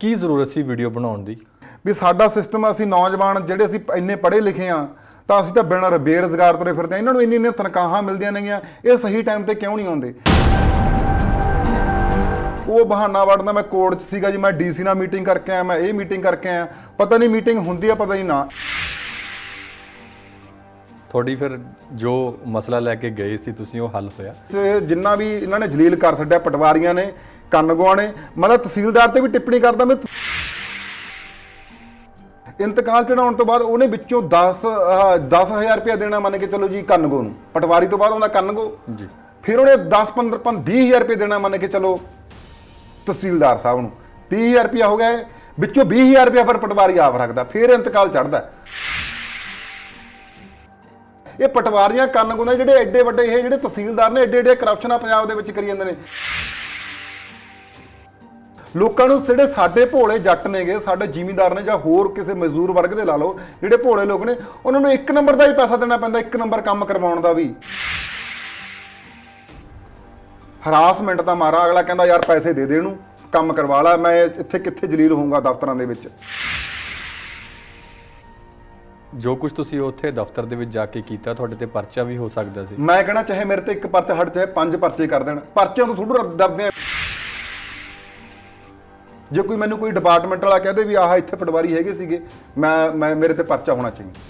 ਕੀ ਜ਼ਰੂਰਤ ਸੀ ਵੀਡੀਓ ਬਣਾਉਣ ਦੀ ਵੀ ਸਾਡਾ ਸਿਸਟਮ ਅਸੀਂ ਨੌਜਵਾਨ ਜਿਹੜੇ ਅਸੀਂ ਇੰਨੇ ਪੜ੍ਹੇ ਲਿਖੇ ਆ ਤਾਂ ਅਸੀਂ ਤਾਂ ਬਿਨਾਂ ਬੇਰਜ਼ਗਾਰ ਤੁਰੇ ਫਿਰਦੇ ਆ ਇਹਨਾਂ ਨੂੰ ਇੰਨੀ ਇੰਨੀ ਤਨਖਾਹਾਂ ਮਿਲਦੀਆਂ ਆ ਇਹ ਸਹੀ ਟਾਈਮ ਤੇ ਕਿਉਂ ਨਹੀਂ ਆਉਂਦੇ ਉਹ ਬਹਾਨਾ ਵੜਦਾ ਮੈਂ ਕੋਰਟ 'ਚ ਸੀਗਾ ਜੀ ਮੈਂ ਡੀਸੀ ਨਾਲ ਮੀਟਿੰਗ ਕਰਕੇ ਆਇਆ ਮੈਂ ਇਹ ਮੀਟਿੰਗ ਕਰਕੇ ਆਇਆ ਪਤਾ ਨਹੀਂ ਮੀਟਿੰਗ ਹੁੰਦੀ ਆ ਪਤਾ ਨਹੀਂ ਨਾ ਤੁਹਾਡੀ ਫਿਰ ਜੋ ਮਸਲਾ ਲੈ ਕੇ ਗਏ ਸੀ ਤੁਸੀਂ ਉਹ ਹੱਲ ਹੋਇਆ ਜਿੰਨਾ ਵੀ ਇਹਨਾਂ ਨੇ ਜਲੀਲ ਕਰ ਛੱਡਿਆ ਪਟਵਾਰੀਆਂ ਨੇ ਕੰਨ ਗਵਾਣੇ ਮਤਲਬ ਤਹਿਸੀਲਦਾਰ ਤੇ ਵੀ ਟਿੱਪਣੀ ਕਰਦਾ ਮੈਂ ਇੰਤਕਾਲ ਚੜਾਉਣ ਤੋਂ ਬਾਅਦ ਉਹਨੇ ਵਿੱਚੋਂ 10 10000 ਰੁਪਏ ਦੇਣਾ ਮੰਨ ਕੇ ਚਲੋ ਜੀ ਕੰਨਗੋ ਨੂੰ ਪਟਵਾਰੀ ਤੋਂ ਬਾਅਦ ਉਹਦਾ ਕੰਨਗੋ ਜੀ ਫਿਰ ਉਹਨੇ 10 15 20000 ਰੁਪਏ ਦੇਣਾ ਮੰਨ ਕੇ ਚਲੋ ਤਹਿਸੀਲਦਾਰ ਸਾਹਿਬ ਨੂੰ 30000 ਰੁਪਏ ਹੋ ਗਿਆ ਵਿੱਚੋਂ 20000 ਰੁਪਏ ਫਿਰ ਪਟਵਾਰੀ ਆਪ ਰੱਖਦਾ ਫਿਰ ਇੰਤਕਾਲ ਚੜਦਾ ਇਹ ਪਟਵਾਰੀਆਂ ਕੰਨਗੋ ਨੇ ਜਿਹੜੇ ਐਡੇ ਵੱਡੇ ਇਹ ਜਿਹੜੇ ਤਹਿਸੀਲਦਾਰ ਨੇ ਐਡੇ ਐਡੇ ਕਰਪਸ਼ਨ ਆ ਪੰਜਾਬ ਦੇ ਵਿੱਚ ਕਰੀ ਜਾਂਦੇ ਨੇ ਲੋਕਾਂ ਨੂੰ ਜਿਹੜੇ ਸਾਡੇ ਭੋਲੇ ਜੱਟ ਨੇਗੇ ਸਾਡੇ ਜ਼ਿਮੀਂਦਾਰ ਨੇ ਜਾਂ ਹੋਰ ਕਿਸੇ ਮਜ਼ਦੂਰ ਵਰਗ ਦੇ ਲਾ ਲਓ ਜਿਹੜੇ ਭੋਲੇ ਲੋਕ ਨੇ ਉਹਨਾਂ ਨੂੰ ਇੱਕ ਨੰਬਰ ਦਾ ਹੀ ਪੈਸਾ ਦੇਣਾ ਪੈਂਦਾ ਇੱਕ ਨੰਬਰ ਕੰਮ ਕਰਵਾਉਣ ਦਾ ਵੀ ਹਰਾਸਮੈਂਟ ਦਾ ਮਾਰਾ ਅਗਲਾ ਕਹਿੰਦਾ ਯਾਰ ਪੈਸੇ ਦੇ ਦੇ ਇਹਨੂੰ ਕੰਮ ਕਰਵਾ ਲੈ ਮੈਂ ਇੱਥੇ ਕਿੱਥੇ ਜਲੀਲ ਹੋਊਂਗਾ ਦਫ਼ਤਰਾਂ ਦੇ ਵਿੱਚ ਜੋ ਕੁਝ ਤੁਸੀਂ ਉੱਥੇ ਦਫ਼ਤਰ ਦੇ ਵਿੱਚ ਜਾ ਕੇ ਕੀਤਾ ਤੁਹਾਡੇ ਤੇ ਪਰਚਾ ਵੀ ਹੋ ਸਕਦਾ ਸੀ ਮੈਂ ਕਹਣਾ ਚਾਹੇ ਮੇਰੇ ਤੇ ਇੱਕ ਪਰਚਾ ਹਟ ਜਾਏ ਪੰਜ ਪਰਚੇ ਕਰ ਦੇਣ ਪਰਚਿਆਂ ਤੋਂ ਥੋੜਾ ਡਰਦੇ ਆ ਜੇ ਕੋਈ ਮੈਨੂੰ ਕੋਈ ਡਿਪਾਰਟਮੈਂਟ ਵਾਲਾ ਕਹਦੇ ਵੀ ਆਹ ਇੱਥੇ ਪਟਵਾਰੀ ਹੈਗੇ ਸੀਗੇ ਮੈਂ ਮੈਂ ਮੇਰੇ ਤੇ ਪਰਚਾ ਹੋਣਾ ਚਾਹੀਦਾ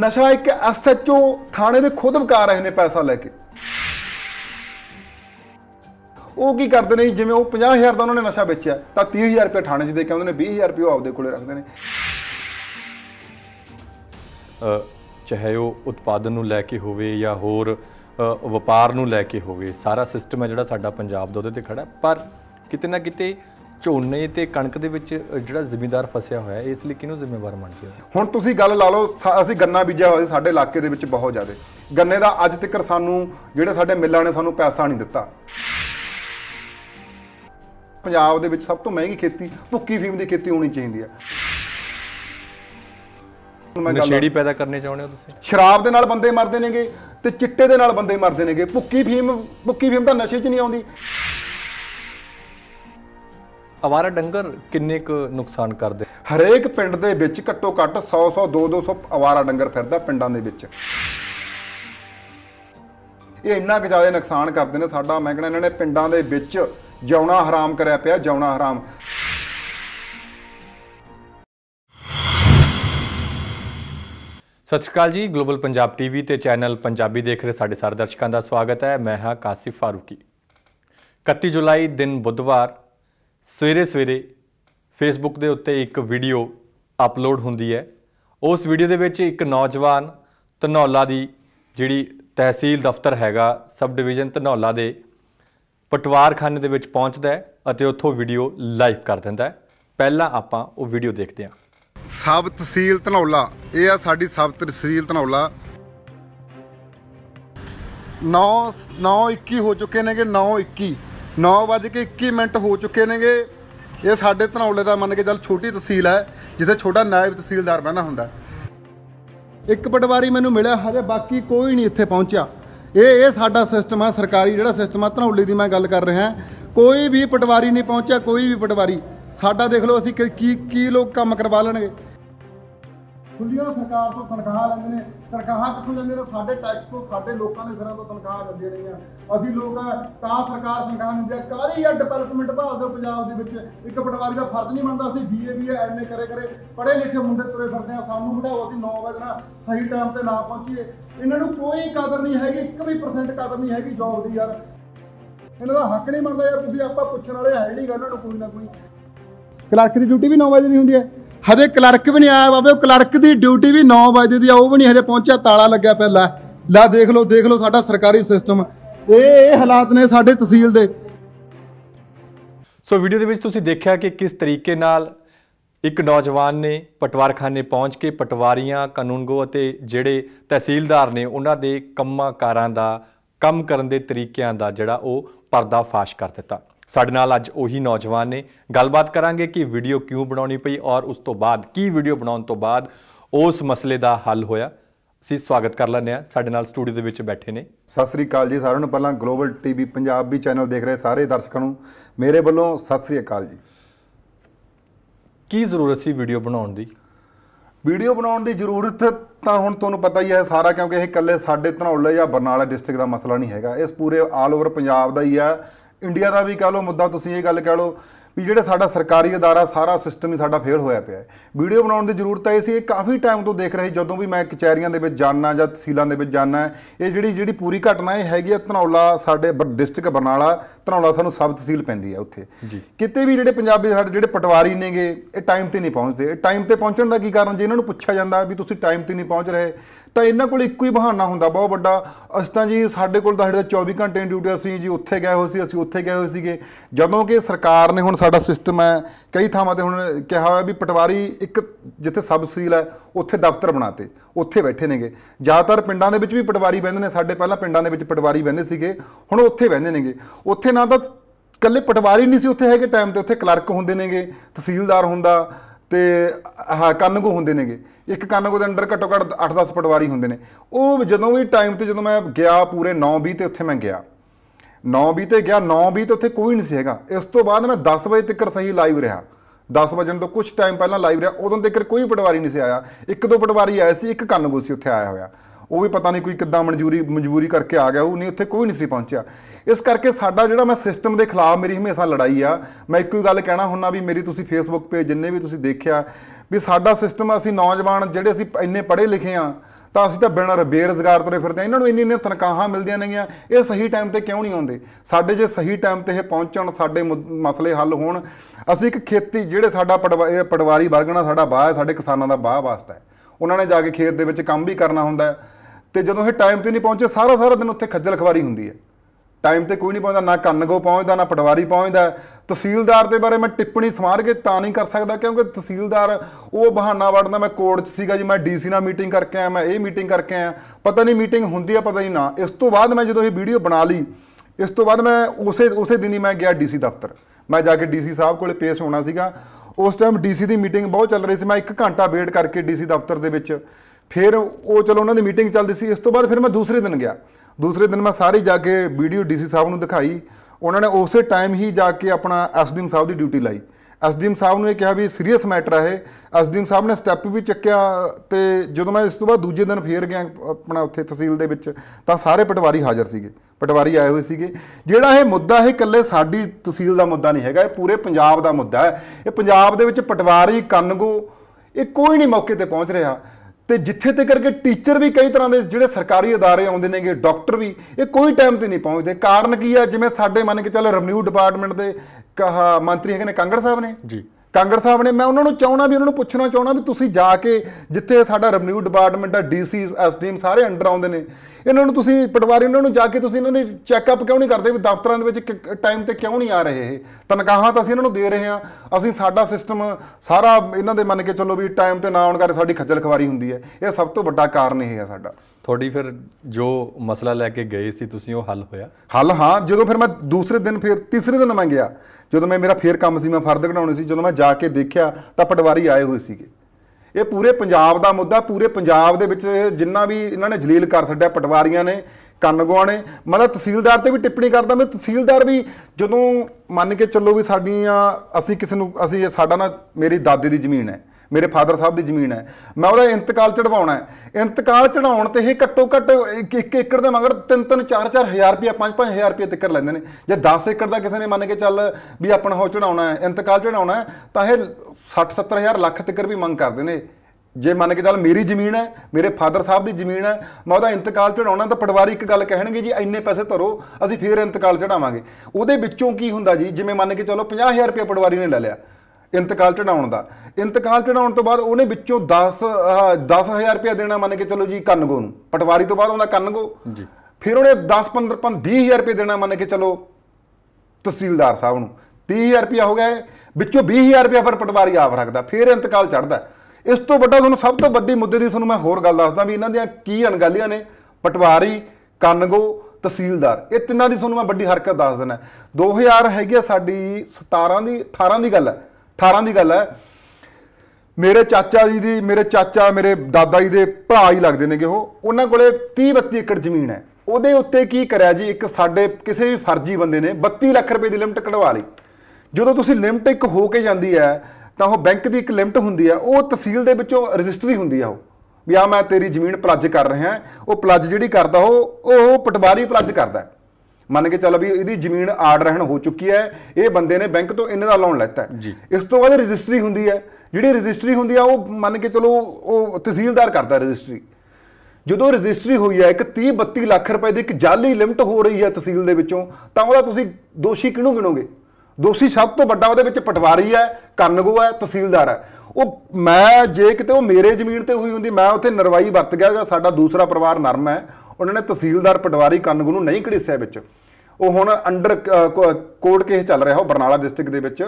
ਨਸ਼ਾ ਇੱਕ ਐਸਐਚਓ ਥਾਣੇ ਦੇ ਖੁਦ ਵਕਾਰ ਰਹੇ ਨੇ ਪੈਸਾ ਲੈ ਕੇ ਉਹ ਕੀ ਕਰਦੇ ਨੇ ਜਿਵੇਂ ਉਹ 50000 ਦਾ ਉਹਨਾਂ ਨੇ ਨਸ਼ਾ ਵੇਚਿਆ ਤਾਂ 30000 ਰੁਪਏ ਥਾਣੇ 'ਚ ਦੇ ਕੇ ਉਹਨਾਂ ਨੇ 20000 ਰੁਪਏ ਆਪਦੇ ਕੋਲੇ ਰੱਖਦੇ ਨੇ ਚਾਹੇ ਉਹ ਉਤਪਾਦਨ ਨੂੰ ਲੈ ਕੇ ਹੋਵੇ ਜਾਂ ਹੋਰ ਵਪਾਰ ਨੂੰ ਲੈ ਕੇ ਹੋਵੇ ਸਾਰਾ ਸਿਸਟਮ ਹੈ ਜਿਹੜਾ ਸਾਡਾ ਪੰਜਾਬ ਦਾ ਉਹਦੇ ਤੇ ਖੜਾ ਪਰ ਕਿਤੇ ਨਾ ਕਿਤੇ ਝੋਨੇ ਤੇ ਕਣਕ ਦੇ ਵਿੱਚ ਜਿਹੜਾ ਜ਼ਿੰਮੇਦਾਰ ਫਸਿਆ ਹੋਇਆ ਇਸ ਲਈ ਕਿਹਨੂੰ ਜ਼ਿੰਮੇਵਾਰ ਮੰਨਦੇ ਹੋ ਹੁਣ ਤੁਸੀਂ ਗੱਲ ਲਾ ਲਓ ਅਸੀਂ ਗੰਨਾ ਬੀਜਿਆ ਹੋਇਆ ਸਾਡੇ ਇਲਾਕੇ ਦੇ ਵਿੱਚ ਬਹੁਤ ਜ਼ਿਆਦਾ ਗੰਨੇ ਦਾ ਅੱਜ ਤੱਕ ਸਾਨੂੰ ਜਿਹੜੇ ਸਾਡੇ ਮਿੱਲਾਂ ਨੇ ਸਾਨੂੰ ਪੈਸਾ ਨਹੀਂ ਦਿੱਤਾ ਪੰਜਾਬ ਦੇ ਵਿੱਚ ਸਭ ਤੋਂ ਮਹਿੰਗੀ ਖੇਤੀ ਭੁੱਕੀ ਫੀਮ ਦੀ ਖੇਤੀ ਹੋਣੀ ਚਾਹੀਦੀ ਹੈ ਨਸ਼ੇੜੀ ਪੈਦਾ ਕਰਨੇ ਚਾਹੁੰਦੇ ਹੋ ਤੁਸੀਂ ਸ਼ਰਾਬ ਦੇ ਨਾਲ ਬੰਦੇ ਮਰਦੇ ਨੇਗੇ ਤੇ ਚਿੱਟੇ ਦੇ ਨਾਲ ਬੰਦੇ ਮਰਦੇ ਨੇਗੇ ਭੁੱਕੀ ਫੀਮ ਭੁੱਕੀ ਫੀਮ ਤਾਂ ਨਸ਼ੇ 'ਚ ਨਹੀਂ ਆਉਂਦੀ ਅਵਾਰਾ ਡੰਗਰ ਕਿੰਨੇ ਕੁ ਨੁਕਸਾਨ ਕਰਦੇ ਹਰੇਕ ਪਿੰਡ ਦੇ ਵਿੱਚ ਘੱਟੋ ਘੱਟ 100 100 2 200 ਅਵਾਰਾ ਡੰਗਰ ਫਿਰਦਾ ਪਿੰਡਾਂ ਦੇ ਵਿੱਚ ਇਹ ਇੰਨਾ ਕਿ ਜ਼ਿਆਦਾ ਨੁਕਸਾਨ ਕਰਦੇ ਨੇ ਸਾਡਾ ਮੈਂ ਕਹਿੰਦਾ ਇਹਨਾਂ ਨੇ ਪਿੰਡਾਂ ਦੇ ਵਿੱਚ ਜਿਉਣਾ ਹਰਾਮ ਕਰਿਆ ਪਿਆ ਜਿਉਣਾ ਹਰਾਮ ਸਤਿ ਸ਼੍ਰੀ ਅਕਾਲ ਜੀ ਗਲੋਬਲ ਪੰਜਾਬ ਟੀਵੀ ਤੇ ਚੈਨਲ ਪੰਜਾਬੀ ਦੇਖ ਰਹੇ ਸਾਡੇ ਸਾਰੇ ਦਰਸ਼ਕਾਂ ਦਾ ਸਵਾਗਤ ਹੈ ਮੈਂ ਹਾਂ ਕਾਸਿਫ ਫਾਰੂਕੀ 31 ਜੁਲਾਈ ਦਿਨ ਬੁੱਧਵਾਰ ਸਵੇਰੇ ਸਵੇਰੇ ਫੇਸਬੁੱਕ ਦੇ ਉੱਤੇ ਇੱਕ ਵੀਡੀਓ ਅਪਲੋਡ ਹੁੰਦੀ ਹੈ ਉਸ ਵੀਡੀਓ ਦੇ ਵਿੱਚ ਇੱਕ ਨੌਜਵਾਨ ਧਨੌਲਾ ਦੀ ਜਿਹੜੀ ਤਹਿਸੀਲ ਦਫ਼ਤਰ ਹੈਗਾ ਸਬ ਡਿਵੀਜ਼ਨ ਧਨੌਲਾ ਦੇ ਪਟਵਾਰਖਾਨੇ ਦੇ ਵਿੱਚ ਪਹੁੰਚਦਾ ਹੈ ਅਤੇ ਉੱਥੋਂ ਵੀਡੀਓ ਲਾਈਵ ਕਰ ਦਿੰਦਾ ਹੈ ਪਹਿਲਾਂ ਆਪਾਂ ਉਹ ਵੀਡੀਓ ਦੇਖਦੇ ਹਾਂ ਸਬ ਤਹਿਸੀਲ ਧਨੌਲਾ ਇਹ ਆ ਸਾਡੀ ਸਬ ਤਹਿਸੀਲ ਧਨੌਲਾ 9 9:21 ਹੋ ਚੁੱਕੇ ਨੇਗੇ 9:21 9:21 ਮਿੰਟ ਹੋ ਚੁੱਕੇ ਨੇਗੇ ਇਹ ਸਾਡੇ ਧਨੌਲੇ ਦਾ ਮੰਨ ਕੇ ਚੱਲ ਛੋਟੀ ਤਹਿਸੀਲ ਹੈ ਜਿੱਥੇ ਛੋਟਾ ਨਾਇਬ ਤਹਿਸੀਲਦਾਰ ਬੰਦਾ ਹੁੰਦਾ ਇੱਕ ਪਟਵਾਰੀ ਮੈਨੂੰ ਮਿਲਿਆ ਹਜੇ ਬਾਕੀ ਕੋਈ ਨਹੀਂ ਇੱਥੇ ਪਹੁੰਚਿਆ ਇਹ ਇਹ ਸਾਡਾ ਸਿਸਟਮ ਆ ਸਰਕਾਰੀ ਜਿਹੜਾ ਸਿਸਟਮ ਆ ਧਨੌਲੇ ਦੀ ਮੈਂ ਗੱਲ ਕਰ ਰਿਹਾ ਕੋਈ ਵੀ ਪਟਵਾਰੀ ਨਹੀਂ ਪਹੁੰਚਿਆ ਕੋਈ ਵੀ ਪਟਵਾਰੀ ਸਾਡਾ ਦੇਖ ਲਓ ਅਸੀਂ ਕੀ ਕੀ ਲੋਕ ਕੰਮ ਕਰਵਾ ਲੈਣਗੇ ਖੁੱਲੀਆਂ ਸਰਕਾਰ ਤੋਂ ਤਨਖਾਹ ਲੈਂਦੇ ਨੇ ਤਨਖਾਹਾਂ ਕਿੱਥੋਂ ਲੈਂਦੇ ਨੇ ਸਾਡੇ ਟੈਕਸ ਤੋਂ ਸਾਡੇ ਲੋਕਾਂ ਦੇ ਸਿਰਾਂ ਤੋਂ ਤਨਖਾਹ ਜਾਂਦੀਆਂ ਆ ਅਸੀਂ ਲੋਕ ਆ, ਤਾਂ ਸਰਕਾਰ ਤਨਖਾਹ ਨਹੀਂ ਦਿੰਦੀ ਕਾਹਦੀ ਆ ਡਿਵੈਲਪਮੈਂਟ ਭਾਲਦੇ ਦੇ ਪੰਜਾਬ ਦੇ ਵਿੱਚ ਇੱਕ ਪਟਵਾਰੀ ਦਾ ਫਰਜ਼ ਨਹੀਂ ਬਣਦਾ ਅਸੀਂ ਬੀਏ ਬੀਏ ਐਮਏ ਕਰੇ ਕਰੇ ਪੜ੍ਹੇ ਲਿਖੇ ਮੁੰਡੇ ਤੁਰੇ ਫਿਰਦੇ ਆ ਸਾਨੂੰ ਵਧਾਓ ਅਸੀਂ 9 ਵਜੇ ਨਾ ਸਹੀ ਟਾਈਮ ਤੇ ਨਾ ਪਹੁੰਚੀਏ ਇਹਨਾਂ ਨੂੰ ਕੋਈ ਕਦਰ ਨਹੀਂ ਹੈਗੀ ਇੱਕ ਵੀ ਪਰਸੈਂਟ ਕਦਰ ਨਹੀਂ ਹੈਗੀ ਜੋਬ ਦੀ ਯਾਰ ਇਹਨਾਂ ਦਾ ਹੱਕ ਨਹੀਂ ਬਣਦਾ ਯਾਰ ਤੁਸੀਂ ਆਪਾਂ ਪੁੱਛਣ ਵਾਲੇ ਹੈ ਨਹੀਂ ਗਾ ਇਹਨਾਂ ਨੂੰ ਕੋਈ ਨਾ ਕੋਈ ਕਲਰਕ ਦੀ ਡਿਊਟੀ ਵੀ 9 ਵਜੇ ਦੀ ਹੁੰਦੀ ਹੈ ਹਜੇ ਕਲਰਕ ਵੀ ਨਹੀਂ ਆਇਆ ਬਾਬੇ ਉਹ ਕਲਰਕ ਦੀ ਡਿਊਟੀ ਵੀ 9 ਵਜੇ ਦੀ ਆ ਉਹ ਵੀ ਨਹੀਂ ਹਜੇ ਪਹੁੰਚਿਆ ਤਾਲਾ ਲੱਗਿਆ ਪਿਆ ਲੈ ਲੈ ਦੇਖ ਲਓ ਦੇਖ ਲਓ ਸਾਡਾ ਸਰਕਾਰੀ ਸਿਸਟਮ ਇਹ ਇਹ ਹਾਲਾਤ ਨੇ ਸਾਡੇ ਤਹਿਸੀਲ ਦੇ ਸੋ ਵੀਡੀਓ ਦੇ ਵਿੱਚ ਤੁਸੀਂ ਦੇਖਿਆ ਕਿ ਕਿਸ ਤਰੀਕੇ ਨਾਲ ਇੱਕ ਨੌਜਵਾਨ ਨੇ ਪਟਵਾਰਖਾਨੇ ਪਹੁੰਚ ਕੇ ਪਟਵਾਰੀਆਂ ਕਾਨੂੰਗੋ ਅਤੇ ਜਿਹੜੇ ਤਹਿਸੀਲਦਾਰ ਨੇ ਉਹਨਾਂ ਦੇ ਕੰਮਾਂ ਕਾਰਾਂ ਦਾ ਕੰਮ ਕਰਨ ਦੇ ਤਰੀਕਿਆਂ ਦਾ ਜਿਹੜਾ ਉਹ ਪਰਦਾਫਾਸ਼ ਕਰ ਦਿੱਤਾ ਸਾਡੇ ਨਾਲ ਅੱਜ ਉਹੀ ਨੌਜਵਾਨ ਨੇ ਗੱਲਬਾਤ ਕਰਾਂਗੇ ਕਿ ਵੀਡੀਓ ਕਿਉਂ ਬਣਾਉਣੀ ਪਈ ਔਰ ਉਸ ਤੋਂ ਬਾਅਦ ਕੀ ਵੀਡੀਓ ਬਣਾਉਣ ਤੋਂ ਬਾਅਦ ਉਸ ਮਸਲੇ ਦਾ ਹੱਲ ਹੋਇਆ ਅਸੀਂ ਸਵਾਗਤ ਕਰ ਲੈਂਦੇ ਆ ਸਾਡੇ ਨਾਲ ਸਟੂਡੀਓ ਦੇ ਵਿੱਚ ਬੈਠੇ ਨੇ ਸਤਿ ਸ੍ਰੀ ਅਕਾਲ ਜੀ ਸਾਰਿਆਂ ਨੂੰ ਪਹਿਲਾਂ ਗਲੋਬਲ ਟੀਵੀ ਪੰਜਾਬ ਵੀ ਚੈਨਲ ਦੇਖ ਰਹੇ ਸਾਰੇ ਦਰਸ਼ਕਾਂ ਨੂੰ ਮੇਰੇ ਵੱਲੋਂ ਸਤਿ ਸ੍ਰੀ ਅਕਾਲ ਜੀ ਕੀ ਜ਼ਰੂਰਤ ਸੀ ਵੀਡੀਓ ਬਣਾਉਣ ਦੀ ਵੀਡੀਓ ਬਣਾਉਣ ਦੀ ਜ਼ਰੂਰਤ ਤਾਂ ਹੁਣ ਤੁਹਾਨੂੰ ਪਤਾ ਹੀ ਹੈ ਸਾਰਾ ਕਿਉਂਕਿ ਇਹ ਇਕੱਲੇ ਸਾਡੇ ਧਨੌਲੇ ਜਾਂ ਬਰਨਾਲਾ ਡਿਸਟ੍ਰਿਕਟ ਦਾ ਮਸਲਾ ਨਹੀਂ ਹੈਗਾ ਇਸ ਪੂਰੇ ਆਲ ਓਵਰ ਪੰਜਾਬ ਦਾ ਹੀ ਆ ਇੰਡੀਆ ਦਾ ਵੀ ਕਹ ਲਓ ਮੁੱਦਾ ਤੁਸੀਂ ਇਹ ਗੱਲ ਕਹ ਲਓ ਵੀ ਜਿਹੜਾ ਸਾਡਾ ਸਰਕਾਰੀ ਅਦਾਰਾ ਸਾਰਾ ਸਿਸਟਮ ਹੀ ਸਾਡਾ ਫੇਲ ਹੋਇਆ ਪਿਆ ਹੈ ਵੀਡੀਓ ਬਣਾਉਣ ਦੀ ਜ਼ਰੂਰਤ ਹੈ ਸੀ ਇਹ ਕਾਫੀ ਟਾਈਮ ਤੋਂ ਦੇਖ ਰਹੇ ਜਦੋਂ ਵੀ ਮੈਂ ਕਚਹਿਰੀਆਂ ਦੇ ਵਿੱਚ ਜਾਣਾ ਜਾਂ ਤਹਿਸੀਲਾਂ ਦੇ ਵਿੱਚ ਜਾਣਾ ਇਹ ਜਿਹੜੀ ਜਿਹੜੀ ਪੂਰੀ ਘਟਨਾ ਇਹ ਹੈਗੀ ਹੈ ਧਨੌਲਾ ਸਾਡੇ ਡਿਸਟ੍ਰਿਕਟ ਬਰਨਾਲਾ ਧਨੌਲਾ ਸਾਨੂੰ ਸਬ ਤਹਿਸੀਲ ਪੈਂਦੀ ਹੈ ਉੱਥੇ ਕਿਤੇ ਵੀ ਜਿਹੜੇ ਪੰਜਾਬੀ ਸਾਡੇ ਜਿਹੜੇ ਪਟਵਾਰੀ ਨੇਗੇ ਇਹ ਟਾਈਮ ਤੇ ਨਹੀਂ ਪਹੁੰਚਦੇ ਇਹ ਟਾਈਮ ਤੇ ਪਹੁੰਚਣ ਦਾ ਕੀ ਕਾਰਨ ਜੇ ਇਹਨਾਂ ਨੂੰ ਪੁੱਛਿਆ ਜਾਂਦਾ ਵੀ ਤੁਸੀਂ ਟਾਈਮ ਤੇ ਨਹੀਂ ਪਹੁੰਚ ਰਹੇ ਤਾਂ ਇਹਨਾਂ ਕੋਲ ਇੱਕੋ ਹੀ ਬਹਾਨਾ ਹੁੰਦਾ ਬਹੁਤ ਵੱਡਾ ਅਸਤਾਂ ਜੀ ਸਾਡੇ ਕੋਲ ਤਾਂ 24 ਘੰਟੇ ਡਿਊਟੀ ਅਸੀਂ ਜੀ ਉੱਥੇ ਗਏ ਹੋਏ ਸੀ ਅਸੀਂ ਉੱਥੇ ਗਏ ਹੋਏ ਸੀਗੇ ਜਦੋਂ ਕਿ ਸਰਕਾਰ ਨੇ ਹੁਣ ਸਾਡਾ ਸਿਸਟਮ ਹੈ ਕਈ ਥਾਵਾਂ ਤੇ ਹੁਣ ਕਿਹਾ ਹੋਇਆ ਵੀ ਪਟਵਾਰੀ ਇੱਕ ਜਿੱਥੇ ਸਬਸੀਲ ਹੈ ਉੱਥੇ ਦਫ਼ਤਰ ਬਣਾਤੇ ਉੱਥੇ ਬੈਠੇ ਨੇਗੇ ਜ਼ਿਆਦਾਤਰ ਪਿੰਡਾਂ ਦੇ ਵਿੱਚ ਵੀ ਪਟਵਾਰੀ ਬੰਦੇ ਨੇ ਸਾਡੇ ਪਹਿਲਾਂ ਪਿੰਡਾਂ ਦੇ ਵਿੱਚ ਪਟਵਾਰੀ ਬੰਦੇ ਸੀਗੇ ਹੁਣ ਉੱਥੇ ਬੰਦੇ ਨੇਗੇ ਉੱਥੇ ਨਾ ਤਾਂ ਕੱਲੇ ਪਟਵਾਰੀ ਨਹੀਂ ਸੀ ਉੱਥੇ ਹੈਗੇ ਟਾਈਮ ਤੇ ਉੱਥੇ ਕਲਰਕ ਹੁੰਦੇ ਨੇਗੇ ਤਹਿਸੀਲਦਾਰ ਹੁੰਦਾ ਤੇ ਆਹ ਕਨਗੋ ਹੁੰਦੇ ਨੇਗੇ ਇੱਕ ਕਨਗੋ ਦੇ ਅੰਡਰ ਘੱਟੋ ਘੱਟ 8-10 ਪਟਵਾਰੀ ਹੁੰਦੇ ਨੇ ਉਹ ਜਦੋਂ ਵੀ ਟਾਈਮ ਤੇ ਜਦੋਂ ਮੈਂ ਗਿਆ ਪੂਰੇ 9-20 ਤੇ ਉੱਥੇ ਮੈਂ ਗਿਆ 9 ਵੀ ਤੇ ਗਿਆ 9 ਵੀ ਤੇ ਉੱਥੇ ਕੋਈ ਨਹੀਂ ਸੀ ਹੈਗਾ ਇਸ ਤੋਂ ਬਾਅਦ ਮੈਂ 10 ਵਜੇ ਤੱਕ ਸਹੀ ਲਾਈਵ ਰਿਹਾ 10 ਵਜੇ ਤੋਂ ਕੁਝ ਟਾਈਮ ਪਹਿਲਾਂ ਲਾਈਵ ਰਿਹਾ ਉਦੋਂ ਤੱਕ ਕੋਈ ਪਟਵਾਰੀ ਨਹੀਂ ਸੀ ਆਇਆ ਇੱਕ ਦੋ ਪਟਵਾਰੀ ਆਏ ਸੀ ਇੱਕ ਸੀ ਉੱਥੇ ਆਇਆ ਹੋਇਆ ਉਹ ਵੀ ਪਤਾ ਨਹੀਂ ਕੋਈ ਕਿੱਦਾਂ ਮਨਜ਼ੂਰੀ ਮਜਬੂਰੀ ਕਰਕੇ ਆ ਗਿਆ ਉਹ ਨਹੀਂ ਉੱਥੇ ਕੋਈ ਨਹੀਂ ਸੀ ਪਹੁੰਚਿਆ ਇਸ ਕਰਕੇ ਸਾਡਾ ਜਿਹੜਾ ਮੈਂ ਸਿਸਟਮ ਦੇ ਖਿਲਾਫ ਮੇਰੀ ਹਮੇਸ਼ਾ ਲੜਾਈ ਆ ਮੈਂ ਇੱਕੋ ਹੀ ਗੱਲ ਕਹਿਣਾ ਹੁੰਨਾ ਵੀ ਮੇਰੀ ਤੁਸੀਂ ਫੇਸਬੁੱਕ ਪੇਜ ਜਿੰਨੇ ਵੀ ਤੁਸੀਂ ਦੇਖਿਆ ਵੀ ਸਾਡਾ ਸਿਸਟਮ ਅਸੀਂ ਨੌਜਵਾਨ ਜਿਹੜੇ ਅਸੀਂ ਇੰਨੇ ਪੜ੍ਹੇ ਲਿਖੇ ਆ ਤਾਂ ਅਸੀਂ ਤਾਂ ਬਿਨਾਂ ਬੇਰਜ਼ਗਾਰ ਤੁਰੇ ਫਿਰਦੇ ਆ ਇਹਨਾਂ ਨੂੰ ਇੰਨੀ ਇੰਨੀ ਤਨਖਾਹਾਂ ਮਿਲਦੀਆਂ ਨੇਗੀਆਂ ਇਹ ਸਹੀ ਟਾਈਮ ਤੇ ਕਿਉਂ ਨਹੀਂ ਆਉਂਦੇ ਸਾਡੇ ਜੇ ਸਹੀ ਟਾਈਮ ਤੇ ਇਹ ਪਹੁੰਚਣ ਸਾਡੇ ਮਸਲੇ ਹੱਲ ਹੋਣ ਅਸੀਂ ਇੱਕ ਖੇਤੀ ਜਿਹੜੇ ਸਾਡਾ ਪਰਿਵਾਰੀ ਵਰਗਣਾ ਸਾਡਾ ਬਾਹ ਹੈ ਸਾਡੇ ਕਿਸਾਨਾਂ ਦਾ ਬਾਹ ਵਾਸਤਾ ਹੈ ਉਹਨਾਂ ਨੇ ਜਾ ਕੇ ਖੇਤ ਦੇ ਵਿੱਚ ਕੰਮ ਵੀ ਕਰਨਾ ਹੁੰਦਾ ਤੇ ਜਦੋਂ ਇਹ ਟਾਈਮ ਤੇ ਨਹੀਂ ਪਹੁੰਚੇ ਸਾਰਾ ਸਾਰਾ ਦਿਨ ਉੱਥੇ ਖੱਜਲ ਖਵਾਰੀ ਹੁੰਦੀ ਹੈ ਟਾਈਮ ਤੇ ਕੋਈ ਨਹੀਂ ਪਹੁੰਚਦਾ ਨਾ ਕੰਨਗੋ ਪਹੁੰਚਦਾ ਨਾ ਪਟਵਾਰੀ ਪਹੁੰਚਦਾ ਤਹਿਸੀਲਦਾਰ ਦੇ ਬਾਰੇ ਮੈਂ ਟਿੱਪਣੀ ਸਮਾਰ ਕੇ ਤਾਂ ਨਹੀਂ ਕਰ ਸਕਦਾ ਕਿਉਂਕਿ ਤਹਿਸੀਲਦਾਰ ਉਹ ਬਹਾਨਾ ਵੜਦਾ ਮੈਂ ਕੋਰਟ 'ਚ ਸੀਗਾ ਜੀ ਮੈਂ ਡੀਸੀ ਨਾਲ ਮੀਟਿੰਗ ਕਰਕੇ ਆਇਆ ਮੈਂ ਇਹ ਮੀਟਿੰਗ ਕਰਕੇ ਆਇਆ ਪਤਾ ਨਹੀਂ ਮੀਟਿੰਗ ਹੁੰਦੀ ਆ ਪਤਾ ਨਹੀਂ ਨਾ ਇਸ ਤੋਂ ਬਾਅਦ ਮੈਂ ਜਦੋਂ ਇਹ ਵੀਡੀਓ ਬਣਾ ਲਈ ਇਸ ਤੋਂ ਬਾਅਦ ਮੈਂ ਉਸੇ ਉਸੇ ਦਿਨ ਹੀ ਮੈਂ ਗਿਆ ਡੀਸੀ ਦਫ਼ਤਰ ਮੈਂ ਜਾ ਕੇ ਡੀਸੀ ਸਾਹਿਬ ਕੋਲੇ ਪੇਸ਼ ਹੋਣਾ ਸੀਗਾ ਉਸ ਟਾਈਮ ਡੀਸੀ ਦੀ ਮੀਟਿੰਗ ਬਹੁਤ ਚੱਲ ਰਹੀ ਸੀ ਮੈਂ 1 ਘੰਟਾ ਵੇਟ ਕਰਕੇ ਡੀਸੀ ਦਫ਼ਤਰ ਦੇ ਵਿੱਚ ਫਿਰ ਉਹ ਚਲੋ ਉਹਨਾਂ ਦੀ ਮੀਟਿੰਗ ਚੱਲਦੀ ਸੀ ਇਸ ਤੋਂ ਬਾਅਦ ਫਿਰ ਮੈਂ ਦੂਸਰੇ ਦਿਨ ਗਿਆ ਦੂਸਰੇ ਦਿਨ ਮੈਂ ਸਾਰੇ ਜਾ ਕੇ ਵੀਡੀਓ ਡੀਸੀ ਸਾਹਿਬ ਨੂੰ ਦਿਖਾਈ ਉਹਨਾਂ ਨੇ ਉਸੇ ਟਾਈਮ ਹੀ ਜਾ ਕੇ ਆਪਣਾ ਐਸਡੀਐਮ ਸਾਹਿਬ ਦੀ ਡਿਊਟੀ ਲਾਈ ਐਸਡੀਐਮ ਸਾਹਿਬ ਨੂੰ ਇਹ ਕਿਹਾ ਵੀ ਸੀਰੀਅਸ ਮੈਟਰ ਹੈ ਐਸਡੀਐਮ ਸਾਹਿਬ ਨੇ ਸਟੈਪ ਵੀ ਚੱਕਿਆ ਤੇ ਜਦੋਂ ਮੈਂ ਇਸ ਤੋਂ ਬਾਅਦ ਦੂਜੇ ਦਿਨ ਫੇਰ ਗਿਆ ਆਪਣਾ ਉੱਥੇ ਤਹਿਸੀਲ ਦੇ ਵਿੱਚ ਤਾਂ ਸਾਰੇ ਪਟਵਾਰੀ ਹਾਜ਼ਰ ਸੀਗੇ ਪਟਵਾਰੀ ਆਏ ਹੋਏ ਸੀਗੇ ਜਿਹੜਾ ਇਹ ਮੁੱਦਾ ਹੈ ਇਕੱਲੇ ਸਾਡੀ ਤਹਿਸੀਲ ਦਾ ਮੁੱਦਾ ਨਹੀਂ ਹੈਗਾ ਇਹ ਪੂਰੇ ਪੰਜਾਬ ਦਾ ਮੁੱਦਾ ਹੈ ਇਹ ਪੰਜਾਬ ਦੇ ਵਿੱਚ ਪਟਵਾਰੀ ਕੰਨਗੋ ਇਹ ਕੋਈ ਨਹੀਂ ਮੌਕੇ ਤੇ ਪਹੁੰਚ ਰਿਹਾ ਤੇ ਜਿੱਥੇ ਤੇ ਕਰਕੇ ਟੀਚਰ ਵੀ ਕਈ ਤਰ੍ਹਾਂ ਦੇ ਜਿਹੜੇ ਸਰਕਾਰੀ ادارے ਆਉਂਦੇ ਨੇਗੇ ਡਾਕਟਰ ਵੀ ਇਹ ਕੋਈ ਟਾਈਮ ਤੇ ਨਹੀਂ ਪਹੁੰਚਦੇ ਕਾਰਨ ਕੀ ਆ ਜਿਵੇਂ ਸਾਡੇ ਮੰਨ ਕੇ ਚੱਲ ਰੈਵਨਿਊ ਡਿਪਾਰਟਮੈਂਟ ਦੇ ਕਹਾ ਮੰਤਰੀ ਹੈਗੇ ਨੇ ਕਾਂਗੜ ਸਾਹਿਬ ਨੇ ਜੀ ਕਾਂਗਰਸ ਸਾਹਿਬ ਨੇ ਮੈਂ ਉਹਨਾਂ ਨੂੰ ਚਾਹਣਾ ਵੀ ਉਹਨਾਂ ਨੂੰ ਪੁੱਛਣਾ ਚਾਹਣਾ ਵੀ ਤੁਸੀਂ ਜਾ ਕੇ ਜਿੱਥੇ ਸਾਡਾ ਰੈਵਨਿਊ ਡਿਪਾਰਟਮੈਂਟ ਆ ਡੀਸੀ ਐਸਡੀਐਮ ਸਾਰੇ ਅੰਡਰ ਆਉਂਦੇ ਨੇ ਇਹਨਾਂ ਨੂੰ ਤੁਸੀਂ ਪਟਵਾਰੀ ਉਹਨਾਂ ਨੂੰ ਜਾ ਕੇ ਤੁਸੀਂ ਇਹਨਾਂ ਦੇ ਚੈੱਕਅਪ ਕਿਉਂ ਨਹੀਂ ਕਰਦੇ ਵੀ ਦਫ਼ਤਰਾਂ ਦੇ ਵਿੱਚ ਟਾਈਮ ਤੇ ਕਿਉਂ ਨਹੀਂ ਆ ਰਹੇ ਇਹ ਤਨਖਾਹਾਂ ਤਾਂ ਅਸੀਂ ਇਹਨਾਂ ਨੂੰ ਦੇ ਰਹੇ ਹਾਂ ਅਸੀਂ ਸਾਡਾ ਸਿਸਟਮ ਸਾਰਾ ਇਹਨਾਂ ਦੇ ਮੰਨ ਕੇ ਚੱਲੋ ਵੀ ਟਾਈਮ ਤੇ ਨਾ ਆਉਣ ਕਰਕੇ ਸਾਡੀ ਖੱਜਲ ਖਵਾਰੀ ਹੁੰਦੀ ਹੈ ਇਹ ਸਭ ਤੋਂ ਵੱਡਾ ਕਾਰਨ ਇਹ ਹੈ ਸਾਡਾ ਤੁਹਾਡੀ ਫਿਰ ਜੋ ਮਸਲਾ ਲੈ ਕੇ ਗਏ ਸੀ ਤੁਸੀਂ ਉਹ ਹੱਲ ਹੋਇਆ ਹੱਲ ਹਾਂ ਜਦੋਂ ਫਿਰ ਮੈਂ ਦੂਸਰੇ ਦਿਨ ਫਿਰ ਤੀਸਰੇ ਦਿਨ ਮੈਂ ਗਿਆ ਜਦੋਂ ਮੈਂ ਮੇਰਾ ਫੇਰ ਕੰਮ ਸੀ ਮੈਂ ਫਰਦ ਘਣਾਉਣੇ ਸੀ ਜਦੋਂ ਮੈਂ ਜਾ ਕੇ ਦੇਖਿਆ ਤਾਂ ਪਟਵਾਰੀ ਆਏ ਹੋਏ ਸੀਗੇ ਇਹ ਪੂਰੇ ਪੰਜਾਬ ਦਾ ਮੁੱਦਾ ਪੂਰੇ ਪੰਜਾਬ ਦੇ ਵਿੱਚ ਜਿੰਨਾ ਵੀ ਇਹਨਾਂ ਨੇ ਜਲੀਲ ਕਰ ਛੱਡਿਆ ਪਟਵਾਰੀਆਂ ਨੇ ਕੰਨਗੋਆ ਨੇ ਮਤਲਬ ਤਹਿਸੀਲਦਾਰ ਤੇ ਵੀ ਟਿੱਪਣੀ ਕਰਦਾ ਮੈਂ ਤਹਿਸੀਲਦਾਰ ਵੀ ਜਦੋਂ ਮੰਨ ਕੇ ਚੱਲੋ ਵੀ ਸਾਡੀਆਂ ਅਸੀਂ ਕਿਸੇ ਨੂੰ ਅਸੀਂ ਸਾਡਾ ਨਾ ਮੇਰੀ ਦਾਦੇ ਦੀ ਜ਼ਮੀਨ ਹੈ ਮੇਰੇ ਫਾਦਰ ਸਾਹਿਬ ਦੀ ਜ਼ਮੀਨ ਹੈ ਮੈਂ ਉਹਦਾ ਇੰਤਕਾਲ ਚੜਵਾਉਣਾ ਹੈ ਇੰਤਕਾਲ ਚੜਾਉਣ ਤੇ ਇਹ ਘੱਟੋ ਘੱਟ 1 ਏਕੜ ਦੇ ਮਗਰ 3-3 4 4000 ਰੁਪਏ 5 5000 ਰੁਪਏ ਤੱਕ ਲੈਂਦੇ ਨੇ ਜੇ 10 ਏਕੜ ਦਾ ਕਿਸੇ ਨੇ ਮੰਨ ਕੇ ਚੱਲ ਵੀ ਆਪਣਾ ਹੋ ਚੜਾਉਣਾ ਹੈ ਇੰਤਕਾਲ ਚੜਾਉਣਾ ਹੈ ਤਾਂ ਇਹ 60 70000 ਲੱਖ ਤੱਕ ਵੀ ਮੰਗ ਕਰਦੇ ਨੇ ਜੇ ਮੰਨ ਕੇ ਚੱਲ ਮੇਰੀ ਜ਼ਮੀਨ ਹੈ ਮੇਰੇ ਫਾਦਰ ਸਾਹਿਬ ਦੀ ਜ਼ਮੀਨ ਹੈ ਮੈਂ ਉਹਦਾ ਇੰਤਕਾਲ ਚੜਾਉਣਾ ਤਾਂ ਪਟਵਾਰੀ ਇੱਕ ਗੱਲ ਕਹਿਣਗੇ ਜੀ ਇੰਨੇ ਪੈਸੇ ਧਰੋ ਅਸੀਂ ਫੇਰ ਇੰਤਕਾਲ ਚੜਾਵਾਂਗੇ ਉਹਦੇ ਵਿੱਚੋਂ ਕੀ ਹੁੰਦਾ ਜੀ ਜਿਵੇਂ ਮੰਨ ਕੇ ਚੱਲੋ 50000 ਰੁਪਏ ਪਟਵਾਰੀ ਨੇ ਲੈ ਲਿਆ ਇੰਤਕਾਲ ਚੜਾਉਣ ਦਾ ਇੰਤਕਾਲ ਚੜਾਉਣ ਤੋਂ ਬਾਅਦ ਉਹਨੇ ਵਿੱਚੋਂ 10 10000 ਰੁਪਏ ਦੇਣਾ ਮੰਨ ਕੇ ਚੱਲੋ ਜੀ ਕੰਨਗੋ ਨੂੰ ਪਟਵਾਰੀ ਤੋਂ ਬਾਅਦ ਉਹਦਾ ਕੰਨਗੋ ਜੀ ਫਿਰ ਉਹਨੇ 10 15 20000 ਰੁਪਏ ਦੇਣਾ ਮੰਨ ਕੇ ਚੱਲੋ ਤਹਿਸੀਲਦਾਰ ਸਾਹਿਬ ਨੂੰ 30000 ਰੁਪਏ ਹੋ ਗਿਆ ਵਿੱਚੋਂ 20000 ਰੁਪਏ ਫਿਰ ਪਟਵਾਰੀ ਆਪ ਰੱਖਦਾ ਫਿਰ ਇੰਤਕਾਲ ਚੜਦਾ ਇਸ ਤੋਂ ਵੱਡਾ ਤੁਹਾਨੂੰ ਸਭ ਤੋਂ ਵੱਡੀ ਮੁੱਦੇ ਦੀ ਤੁਹਾਨੂੰ ਮੈਂ ਹੋਰ ਗੱਲ ਦੱਸਦਾ ਵੀ ਇਹਨਾਂ ਦੀਆਂ ਕੀ ਅਣਗਾਲੀਆਂ ਨੇ ਪਟਵਾਰੀ ਕੰਨਗੋ ਤਹਿਸੀਲਦਾਰ ਇਹ ਤਿੰਨਾਂ ਦੀ ਤੁਹਾਨੂੰ ਮੈਂ ਵੱਡੀ ਹਰਕਤ ਦੱਸ ਦਿੰਦਾ 2000 ਹੈਗੀ ਆ ਸਾਡੀ 17 ਦੀ 18 ਦੀ ਗੱਲ ਹੈ 18 ਦੀ ਗੱਲ ਹੈ ਮੇਰੇ ਚਾਚਾ ਜੀ ਦੀ ਮੇਰੇ ਚਾਚਾ ਮੇਰੇ ਦਾਦਾ ਜੀ ਦੇ ਭਰਾ ਹੀ ਲੱਗਦੇ ਨੇਗੇ ਉਹ ਉਹਨਾਂ ਕੋਲੇ 30 32 ਏਕੜ ਜ਼ਮੀਨ ਹੈ ਉਹਦੇ ਉੱਤੇ ਕੀ ਕਰਿਆ ਜੀ ਇੱਕ ਸਾਡੇ ਕਿਸੇ ਵੀ ਫਰਜੀ ਬੰਦੇ ਨੇ 32 ਲੱਖ ਰੁਪਏ ਦੀ ਲਿਮਟ ਕਢਵਾ ਲਈ ਜਦੋਂ ਤੁਸੀਂ ਲਿਮਟ ਇੱਕ ਹੋ ਕੇ ਜਾਂਦੀ ਹੈ ਤਾਂ ਉਹ ਬੈਂਕ ਦੀ ਇੱਕ ਲਿਮਟ ਹੁੰਦੀ ਹੈ ਉਹ ਤਹਿਸੀਲ ਦੇ ਵਿੱਚੋਂ ਰਜਿਸਟਰੀ ਹੁੰਦੀ ਹੈ ਉਹ ਵੀ ਆ ਮੈਂ ਤੇਰੀ ਜ਼ਮੀਨ ਪਲੱਜ ਕਰ ਰਿਹਾ ਉਹ ਪਲੱਜ ਜਿਹੜੀ ਕਰਦਾ ਉਹ ਉਹ ਪਟਵਾਰੀ ਪਲੱਜ ਕਰਦਾ ਮੰਨ ਕੇ ਚੱਲ ਵੀ ਇਹਦੀ ਜ਼ਮੀਨ ਆੜ ਰਹਿਣ ਹੋ ਚੁੱਕੀ ਹੈ ਇਹ ਬੰਦੇ ਨੇ ਬੈਂਕ ਤੋਂ ਇਹਨਾਂ ਦਾ ਲੋਨ ਲੈਤਾ ਇਸ ਤੋਂ ਬਾਅਦ ਰਜਿਸਟਰੀ ਹੁੰਦੀ ਹੈ ਜਿਹੜੀ ਰਜਿਸਟਰੀ ਹੁੰਦੀ ਆ ਉਹ ਮੰਨ ਕੇ ਚਲੋ ਉਹ ਤਹਿਸੀਲਦਾਰ ਕਰਦਾ ਰਜਿਸਟਰੀ ਜਦੋਂ ਰਜਿਸਟਰੀ ਹੋਈ ਹੈ ਇੱਕ 30 32 ਲੱਖ ਰੁਪਏ ਦੀ ਇੱਕ ਜਾਲੀ ਲਿਮਟ ਹੋ ਰਹੀ ਹੈ ਤਹਿਸੀਲ ਦੇ ਵਿੱਚੋਂ ਤਾਂ ਉਹਦਾ ਤੁਸੀਂ ਦੋਸ਼ੀ ਕਿਹਨੂੰ ਗਿਣੋਗੇ ਦੋਸ਼ੀ ਸਭ ਤੋਂ ਵੱਡਾ ਉਹਦੇ ਵਿੱਚ ਪਟਵਾਰੀ ਹੈ ਕਰਨਗੋ ਹੈ ਤਹਿਸੀਲਦਾਰ ਹੈ ਉਹ ਮੈਂ ਜੇ ਕਿਤੇ ਉਹ ਮੇਰੇ ਜ਼ਮੀਨ ਤੇ ਹੋਈ ਹੁੰਦੀ ਮੈਂ ਉੱਥੇ ਨਰਵਾਈ ਵਰਤ ਗਿਆ ਸਾਡਾ ਦੂਸਰਾ ਪਰਿਵਾਰ ਨਰਮ ਹੈ ਉਹਨਾਂ ਨੇ ਤਹਿਸੀਲਦਾਰ ਪਟਵਾਰੀ ਕੰਨਗੂ ਨੂੰ ਨਹੀਂ ਘੜੀਸਿਆ ਵਿੱਚ ਉਹ ਹੁਣ ਅੰਡਰ ਕੋਰਟ ਕੇਸ ਚੱਲ ਰਿਹਾ ਉਹ ਬਰਨਾਲਾ ਡਿਸਟ੍ਰਿਕਟ ਦੇ ਵਿੱਚ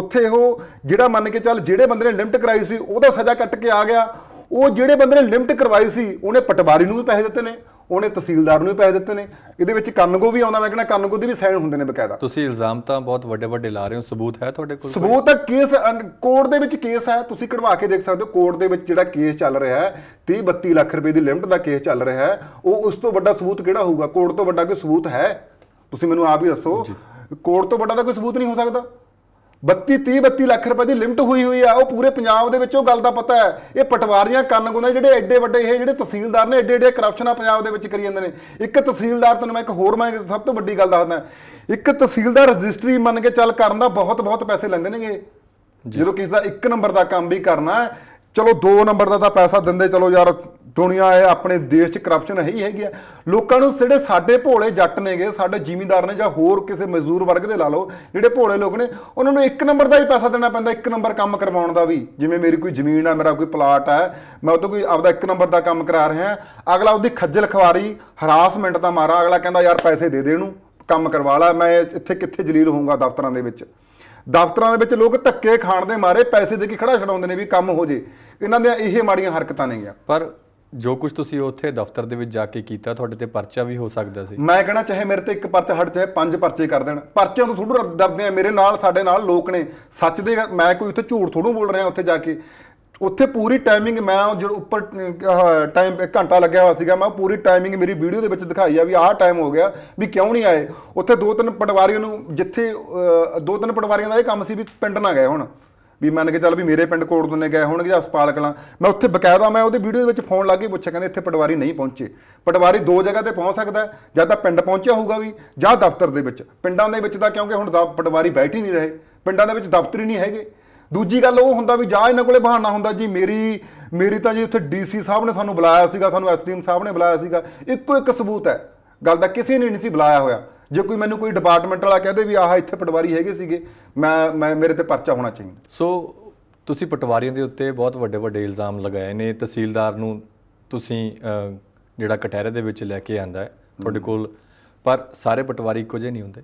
ਉੱਥੇ ਉਹ ਜਿਹੜਾ ਮੰਨ ਕੇ ਚੱਲ ਜਿਹੜੇ ਬੰਦੇ ਨੇ ਲਿਮਟ ਕਰਾਈ ਸੀ ਉਹਦਾ ਸਜ਼ਾ ਕੱਟ ਕੇ ਆ ਗਿਆ ਉਹ ਜਿਹੜੇ ਬੰਦੇ ਨੇ ਲਿਮਟ ਕਰਵਾਈ ਸੀ ਉਹਨੇ ਪਟਵਾਰੀ ਨੂੰ ਵੀ ਪੈਸੇ ਦਿੱਤੇ ਨੇ ਉਹਨੇ ਤਹਿਸੀਲਦਾਰ ਨੂੰ ਵੀ ਪੈਸੇ ਦਿੱਤੇ ਨੇ ਇਹਦੇ ਵਿੱਚ ਕੰਨਗੋ ਵੀ ਆਉਂਦਾ ਮੈਂ ਕਹਿੰਦਾ ਕੰਨਗੋ ਦੇ ਵੀ ਸਾਈਨ ਹੁੰਦੇ ਨੇ ਬਕਾਇਦਾ ਤੁਸੀਂ ਇਲਜ਼ਾਮ ਤਾਂ ਬਹੁਤ ਵੱਡੇ ਵੱਡੇ ਲਾ ਰਹੇ ਹੋ ਸਬੂਤ ਹੈ ਤੁਹਾਡੇ ਕੋਲ ਸਬੂਤ ਤਾਂ ਕੇਸ ਕੋਰਟ ਦੇ ਵਿੱਚ ਕੇਸ ਹੈ ਤੁਸੀਂ ਕਢਵਾ ਕੇ ਦੇਖ ਸਕਦੇ ਹੋ ਕੋਰਟ ਦੇ ਵਿੱਚ ਜਿਹੜਾ ਕੇਸ ਚੱਲ ਰਿਹਾ ਹੈ 30 32 ਲੱਖ ਰੁਪਏ ਦੀ ਲਿਮਟ ਦਾ ਕੇਸ ਚੱਲ ਰਿਹਾ ਹੈ ਉਹ ਉਸ ਤੋਂ ਵੱਡਾ ਸਬੂਤ ਕਿਹੜਾ ਹੋਊਗਾ ਕੋਰਟ ਤੋਂ ਵੱਡਾ ਕੋਈ ਸਬੂਤ ਹੈ ਤੁਸੀਂ ਮੈਨੂੰ ਆਪ ਹੀ ਦੱਸੋ ਕੋਰਟ ਤੋਂ ਵੱਡਾ ਤਾਂ ਕੋਈ ਸਬੂਤ ਨਹੀਂ ਹੋ ਸਕਦਾ 32 30 32 ਲੱਖ ਰੁਪਏ ਦੀ ਲਿਮਟ ਹੋਈ ਹੋਈ ਆ ਉਹ ਪੂਰੇ ਪੰਜਾਬ ਦੇ ਵਿੱਚ ਉਹ ਗੱਲ ਦਾ ਪਤਾ ਹੈ ਇਹ ਪਟਵਾਰੀਆਂ ਕੰਨ ਗੁੰਦੇ ਜਿਹੜੇ ਐਡੇ ਵੱਡੇ ਇਹ ਜਿਹੜੇ ਤਹਿਸੀਲਦਾਰ ਨੇ ਐਡੇ ਐਡੇ ਕਰਪਸ਼ਨਾਂ ਪੰਜਾਬ ਦੇ ਵਿੱਚ ਕਰੀ ਜਾਂਦੇ ਨੇ ਇੱਕ ਤਹਿਸੀਲਦਾਰ ਤੁਹਾਨੂੰ ਮੈਂ ਇੱਕ ਹੋਰ ਮੈਂ ਸਭ ਤੋਂ ਵੱਡੀ ਗੱਲ ਦੱਸਦਾ ਇੱਕ ਤਹਿਸੀਲਦਾਰ ਰਜਿਸਟਰੀ ਮੰਨ ਕੇ ਚੱਲ ਕਰਨ ਦਾ ਬਹੁਤ ਬਹੁਤ ਪੈਸੇ ਲੈਂਦੇ ਨੇਗੇ ਜਦੋਂ ਕਿਸੇ ਦਾ ਇੱਕ ਨੰਬਰ ਦਾ ਕੰਮ ਵੀ ਕਰਨਾ ਹੈ ਚਲੋ 2 ਨੰਬਰ ਦਾ ਤਾਂ ਪੈਸਾ ਦਿੰਦੇ ਚਲੋ ਯਾਰ ਦੁਨੀਆ ਹੈ ਆਪਣੇ ਦੇਸ਼ 'ਚ ਕਰਪਸ਼ਨ ਹੈ ਹੀ ਹੈਗੀ ਆ ਲੋਕਾਂ ਨੂੰ ਜਿਹੜੇ ਸਾਡੇ ਭੋਲੇ ਜੱਟ ਨੇਗੇ ਸਾਡੇ ਜ਼ਿਮੀਂਦਾਰ ਨੇ ਜਾਂ ਹੋਰ ਕਿਸੇ ਮਜ਼ਦੂਰ ਵਰਗ ਦੇ ਲਾ ਲਓ ਜਿਹੜੇ ਭੋਲੇ ਲੋਕ ਨੇ ਉਹਨਾਂ ਨੂੰ ਇੱਕ ਨੰਬਰ ਦਾ ਹੀ ਪੈਸਾ ਦੇਣਾ ਪੈਂਦਾ ਇੱਕ ਨੰਬਰ ਕੰਮ ਕਰਵਾਉਣ ਦਾ ਵੀ ਜਿਵੇਂ ਮੇਰੀ ਕੋਈ ਜ਼ਮੀਨ ਆ ਮੇਰਾ ਕੋਈ ਪਲਾਟ ਹੈ ਮੈਂ ਉਹ ਤੋਂ ਕੋਈ ਆਪਦਾ ਇੱਕ ਨੰਬਰ ਦਾ ਕੰਮ ਕਰਾ ਰਿਹਾ ਅਗਲਾ ਉਹਦੀ ਖੱਜਲ ਖਵਾਰੀ ਹਰਾਸਮੈਂਟ ਦਾ ਮਾਰਾ ਅਗਲਾ ਕਹਿੰਦਾ ਯਾਰ ਪੈਸੇ ਦੇ ਦੇ ਇਹਨੂੰ ਕੰਮ ਕਰਵਾ ਲੈ ਮੈਂ ਇੱਥੇ ਕਿੱਥੇ ਜਲੀਲ ਹੋਊਂਗਾ ਦਫ਼ਤਰਾਂ ਦੇ ਵਿੱਚ ਦਫ਼ਤਰਾਂ ਦੇ ਵਿੱਚ ਲੋਕ ਧੱਕੇ ਖਾਣ ਦੇ ਮਾਰੇ ਪੈਸੇ ਦੇ ਕੇ ਖੜਾ ਛਡਾਉਂਦੇ ਨੇ ਵੀ ਕੰਮ ਹੋ ਜੇ ਇਹਨਾਂ ਦੀਆਂ ਇਹ ਮਾੜੀਆਂ ਹਰਕਤਾਂ ਗਿਆ ਪਰ ਜੋ ਕੁਝ ਤੁਸੀਂ ਉੱਥੇ ਦਫ਼ਤਰ ਦੇ ਵਿੱਚ ਜਾ ਕੇ ਕੀਤਾ ਤੁਹਾਡੇ ਤੇ ਪਰਚਾ ਵੀ ਹੋ ਸਕਦਾ ਸੀ ਮੈਂ ਕਹਣਾ ਚਾਹੇ ਮੇਰੇ ਤੇ ਇੱਕ ਪਰਚਾ ਹਟ ਤੇ ਪੰਜ ਪਰਚੇ ਕਰ ਦੇਣ ਪਰਚਿਆਂ ਤੋਂ ਥੋੜਾ ਡਰਦੇ ਆ ਮੇਰੇ ਨਾਲ ਸਾਡੇ ਨਾਲ ਲੋਕ ਨੇ ਸੱਚ ਦੇ ਮੈਂ ਕੋਈ ਉੱਥੇ ਝੂਠ ਥੋੜੂ ਬੋਲ ਰਿਹਾ ਉੱਥੇ ਜਾ ਕੇ ਉੱਥੇ ਪੂਰੀ ਟਾਈਮਿੰਗ ਮੈਂ ਜਿਹੜਾ ਉੱਪਰ ਟਾਈਮ ਘੰਟਾ ਲੱਗਿਆ ਹੋਇਆ ਸੀਗਾ ਮੈਂ ਪੂਰੀ ਟਾਈਮਿੰਗ ਮੇਰੀ ਵੀਡੀਓ ਦੇ ਵਿੱਚ ਦਿਖਾਈ ਆ ਵੀ ਆਹ ਟਾਈਮ ਹੋ ਗਿਆ ਵੀ ਕਿਉਂ ਨਹੀਂ ਆਏ ਉੱਥੇ ਦੋ ਤਿੰਨ ਪਟਵਾਰੀਆਂ ਨੂੰ ਜਿੱਥੇ ਦੋ ਤਿੰਨ ਪਟਵਾਰੀਆਂ ਦਾ ਇਹ ਕੰਮ ਸੀ ਵੀ ਪਿੰਡ ਨਾ ਗਏ ਹੁਣ ਵੀ ਮੰਨ ਕੇ ਚੱਲ ਵੀ ਮੇਰੇ ਪਿੰਡ ਕੋਟ ਦੁਨੇ ਗਏ ਹੋਣਗੇ ਜਾਂ ਹਸਪਤਾਲ ਕਲਾਂ ਮੈਂ ਉੱਥੇ ਬਕਾਇਦਾ ਮੈਂ ਉਹਦੇ ਵੀਡੀਓ ਦੇ ਵਿੱਚ ਫੋਨ ਲਾ ਕੇ ਪੁੱਛਿਆ ਕਹਿੰਦੇ ਇੱਥੇ ਪਟਵਾਰੀ ਨਹੀਂ ਪਹੁੰਚੇ ਪਟਵਾਰੀ ਦੋ ਜਗ੍ਹਾ ਤੇ ਪਹੁੰਚ ਸਕਦਾ ਜਾਂ ਤਾਂ ਪਿੰਡ ਪਹੁੰਚਿਆ ਹੋਊਗਾ ਵੀ ਜਾਂ ਦਫ਼ਤਰ ਦੇ ਵਿੱਚ ਪਿੰਡਾਂ ਦੇ ਵਿੱਚ ਤਾਂ ਕਿਉਂਕਿ ਹੁਣ ਪਟਵਾਰੀ ਬੈਠ ਹੀ ਨਹੀਂ ਰਹੇ ਪਿੰਡਾਂ ਦੇ ਵਿੱਚ ਦਫ਼ਤਰ ਹੀ ਨਹੀਂ ਹੈਗੇ ਦੂਜੀ ਗੱਲ ਉਹ ਹੁੰਦਾ ਵੀ ਜਾਂ ਇਹਨਾਂ ਕੋਲੇ ਬਹਾਨਾ ਹੁੰਦਾ ਜੀ ਮੇਰੀ ਮੇਰੀ ਤਾਂ ਜੀ ਉੱਥੇ ਡੀਸੀ ਸਾਹਿਬ ਨੇ ਸਾਨੂੰ ਬੁਲਾਇਆ ਸੀਗਾ ਸਾਨੂੰ ਐਸਟੀਐਮ ਸਾਹਿਬ ਨੇ ਬੁਲਾਇਆ ਸੀਗਾ ਇੱਕੋ ਇੱਕ ਸਬੂਤ ਹੈ ਗੱਲ ਦਾ ਕਿਸੇ ਨੇ ਨਹੀਂ ਸੀ ਬੁਲਾਇਆ ਹੋਇਆ ਜੇ ਕੋਈ ਮੈਨੂੰ ਕੋਈ ਡਿਪਾਰਟਮੈਂਟ ਵਾਲਾ ਕਹਦੇ ਵੀ ਆਹ ਇੱਥੇ ਪਟਵਾਰੀ ਹੈਗੇ ਸੀਗੇ ਮੈਂ ਮੈਂ ਮੇਰੇ ਤੇ ਪਰਚਾ ਹੋਣਾ ਚਾਹੀਦਾ ਸੋ ਤੁਸੀਂ ਪਟਵਾਰੀਆਂ ਦੇ ਉੱਤੇ ਬਹੁਤ ਵੱਡੇ ਵੱਡੇ ਇਲਜ਼ਾਮ ਲਗਾਏ ਨੇ ਤਹਿਸੀਲਦਾਰ ਨੂੰ ਤੁਸੀਂ ਜਿਹੜਾ ਕਟਹਿਰੇ ਦੇ ਵਿੱਚ ਲੈ ਕੇ ਆਂਦਾ ਹੈ ਤੁਹਾਡੇ ਕੋਲ ਪਰ ਸਾਰੇ ਪਟਵਾਰੀ ਇੱਕੋ ਜਿਹੇ ਨਹੀਂ ਹੁੰਦੇ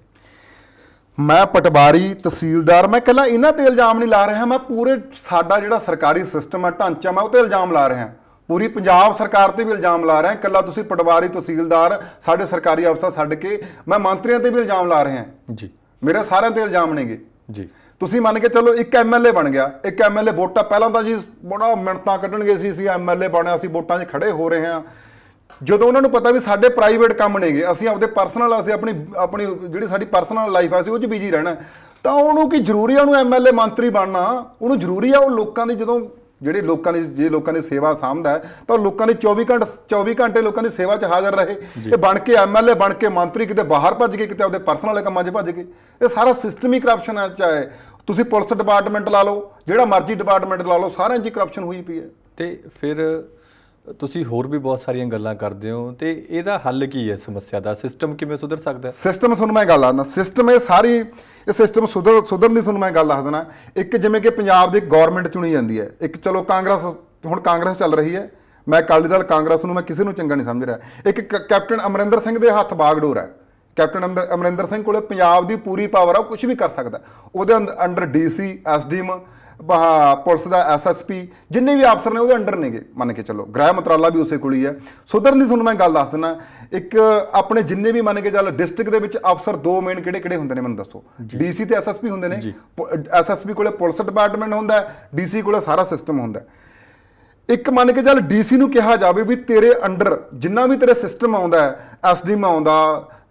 ਮੈਂ ਪਟਵਾਰੀ ਤਹਿਸੀਲਦਾਰ ਮੈਂ ਕੱਲਾ ਇਹਨਾਂ ਤੇ ਇਲਜ਼ਾਮ ਨਹੀਂ ਲਾ ਰਿਹਾ ਮੈਂ ਪੂਰੇ ਸਾਡਾ ਜਿਹੜਾ ਸਰਕਾਰੀ ਸਿਸਟਮ ਹੈ ਢਾਂਚਾ ਮੈਂ ਉਹ ਤੇ ਇਲਜ਼ਾਮ ਲਾ ਰਿਹਾ ਪੂਰੀ ਪੰਜਾਬ ਸਰਕਾਰ ਤੇ ਵੀ ਇਲਜ਼ਾਮ ਲਾ ਰਿਹਾ ਕੱਲਾ ਤੁਸੀਂ ਪਟਵਾਰੀ ਤਹਿਸੀਲਦਾਰ ਸਾਡੇ ਸਰਕਾਰੀ ਅਫਸਰ ਛੱਡ ਕੇ ਮੈਂ ਮੰਤਰੀਆਂ ਤੇ ਵੀ ਇਲਜ਼ਾਮ ਲਾ ਰਿਹਾ ਜੀ ਮੇਰੇ ਸਾਰਿਆਂ ਤੇ ਇਲਜ਼ਾਮ ਨੇਗੇ ਜੀ ਤੁਸੀਂ ਮੰਨ ਕੇ ਚੱਲੋ ਇੱਕ ਐਮਐਲਏ ਬਣ ਗਿਆ ਇੱਕ ਐਮਐਲਏ ਵੋਟਾਂ ਪਹਿਲਾਂ ਤਾਂ ਜੀ ਬੜਾ ਮਿੰਟਾਂ ਕੱਢਣਗੇ ਸੀ ਸੀ ਐਮਐਲਏ ਬਣਿਆ ਸੀ ਵੋਟਾਂ 'ਚ ਖੜੇ ਹੋ ਰਹੇ ਹਾਂ ਜਦੋਂ ਉਹਨਾਂ ਨੂੰ ਪਤਾ ਵੀ ਸਾਡੇ ਪ੍ਰਾਈਵੇਟ ਕੰਮ ਨੇਗੇ ਅਸੀਂ ਆਪਦੇ ਪਰਸਨਲ ਅਸੀਂ ਆਪਣੀ ਆਪਣੀ ਜਿਹੜੀ ਸਾਡੀ ਪਰਸਨਲ ਲਾਈਫ ਆ ਸੀ ਉਹ 'ਚ ਬਿਜ਼ੀ ਰਹਿਣਾ ਤਾਂ ਉਹਨੂੰ ਕੀ ਜ਼ਰੂਰੀ ਆ ਉਹਨੂੰ ਐਮਐਲਏ ਮੰਤਰੀ ਬਣਨਾ ਉਹਨੂੰ ਜ਼ਰੂਰੀ ਆ ਉਹ ਲੋਕਾਂ ਦੀ ਜਦੋਂ ਜਿਹੜੇ ਲੋਕਾਂ ਦੀ ਜੇ ਲੋਕਾਂ ਦੀ ਸੇਵਾ ਸਾਹਮਦਾ ਤਾਂ ਲੋਕਾਂ ਦੀ 24 ਘੰਟੇ 24 ਘੰਟੇ ਲੋਕਾਂ ਦੀ ਸੇਵਾ 'ਚ ਹਾਜ਼ਰ ਰਹੇ ਤੇ ਬਣ ਕੇ ਐਮਐਲਏ ਬਣ ਕੇ ਮੰਤਰੀ ਕਿਤੇ ਬਾਹਰ ਭੱਜ ਗਏ ਕਿਤੇ ਆਪਦੇ ਪਰਸਨਲ ਕੰਮਾਂ 'ਚ ਭੱਜ ਗਏ ਇਹ ਸਾਰਾ ਸਿਸਟਮ ਹੀ ਕਰਪਸ਼ਨ ਆ ਚਾਹੇ ਤੁਸੀਂ ਪੁਲਿਸ ਡਿਪਾਰਟਮੈਂਟ ਲਾ ਲਓ ਜਿਹੜਾ ਮਰਜ਼ੀ ਡਿਪਾਰਟਮੈਂਟ ਲਾ ਲਓ ਸਾਰਿਆਂ 'ਚ ਕਰਪਸ਼ਨ ਹੋਈ ਪਈ ਹੈ ਤੇ ਫਿਰ ਤੁਸੀਂ ਹੋਰ ਵੀ ਬਹੁਤ ਸਾਰੀਆਂ ਗੱਲਾਂ ਕਰਦੇ ਹੋ ਤੇ ਇਹਦਾ ਹੱਲ ਕੀ ਹੈ ਸਮੱਸਿਆ ਦਾ ਸਿਸਟਮ ਕਿਵੇਂ ਸੁਧਰ ਸਕਦਾ ਹੈ ਸਿਸਟਮ ਤੁਹਾਨੂੰ ਮੈਂ ਗੱਲ ਦੱਸਦਾ ਸਿਸਟਮ ਇਹ ਸਾਰੀ ਇਹ ਸਿਸਟਮ ਸੁਧਰ ਸੁਧਰਨ ਦੀ ਤੁਹਾਨੂੰ ਮੈਂ ਗੱਲ ਦੱਸ ਦਣਾ ਇੱਕ ਜਿਵੇਂ ਕਿ ਪੰਜਾਬ ਦੀ ਗਵਰਨਮੈਂਟ ਚੁਣੀ ਜਾਂਦੀ ਹੈ ਇੱਕ ਚਲੋ ਕਾਂਗਰਸ ਹੁਣ ਕਾਂਗਰਸ ਚੱਲ ਰਹੀ ਹੈ ਮੈਂ ਅਕਾਲੀ ਦਲ ਕਾਂਗਰਸ ਨੂੰ ਮੈਂ ਕਿਸੇ ਨੂੰ ਚੰਗਾ ਨਹੀਂ ਸਮਝ ਰਿਹਾ ਇੱਕ ਕੈਪਟਨ ਅਮਰਿੰਦਰ ਸਿੰਘ ਦੇ ਹੱਥ ਬਾਗਡੋਰ ਹੈ ਕੈਪਟਨ ਅਮਰਿੰਦਰ ਸਿੰਘ ਕੋਲੇ ਪੰਜਾਬ ਦੀ ਪੂਰੀ ਪਾਵਰ ਆ ਉਹ ਕੁਝ ਵੀ ਕਰ ਸਕਦਾ ਉਹਦੇ ਅੰਡਰ ਡੀਸੀ ਐਸਡੀਐਮ ਪੁਲਿਸ ਦਾ ਐਸਐਸਪੀ ਜਿੰਨੇ ਵੀ ਅਫਸਰ ਨੇ ਉਹਦੇ ਅੰਡਰ ਨੇਗੇ ਮੰਨ ਕੇ ਚੱਲੋ ਗ੍ਰਹਿ ਮੰਤਰਾਲਾ ਵੀ ਉਸੇ ਕੋਲ ਹੀ ਹੈ ਸੁਧਰਨ ਦੀ ਤੁਹਾਨੂੰ ਮੈਂ ਗੱਲ ਦੱਸ ਦਿੰਨਾ ਇੱਕ ਆਪਣੇ ਜਿੰਨੇ ਵੀ ਮੰਨ ਕੇ ਚੱਲ ਡਿਸਟ੍ਰਿਕਟ ਦੇ ਵਿੱਚ ਅਫਸਰ ਦੋ ਮੇਨ ਕਿਹੜੇ ਕਿਹੜੇ ਹੁੰਦੇ ਨੇ ਮੈਨੂੰ ਦੱਸੋ ਡੀਸੀ ਤੇ ਐਸਐਸਪੀ ਹੁੰਦੇ ਨੇ ਐਸਐਸਪੀ ਕੋਲੇ ਪੁਲਿਸ ਡਿਪਾਰਟਮੈਂਟ ਹੁੰਦਾ ਡੀਸੀ ਕੋਲੇ ਸਾਰਾ ਸਿਸਟਮ ਹੁੰਦਾ ਇੱਕ ਮੰਨ ਕੇ ਚੱਲ ਡੀਸੀ ਨੂੰ ਕਿਹਾ ਜਾਵੇ ਵੀ ਤੇਰੇ ਅੰਡਰ ਜਿੰਨਾ ਵੀ ਤੇਰੇ ਸਿਸਟਮ ਆਉਂਦਾ ਐਸਡੀਮ ਆਉਂਦਾ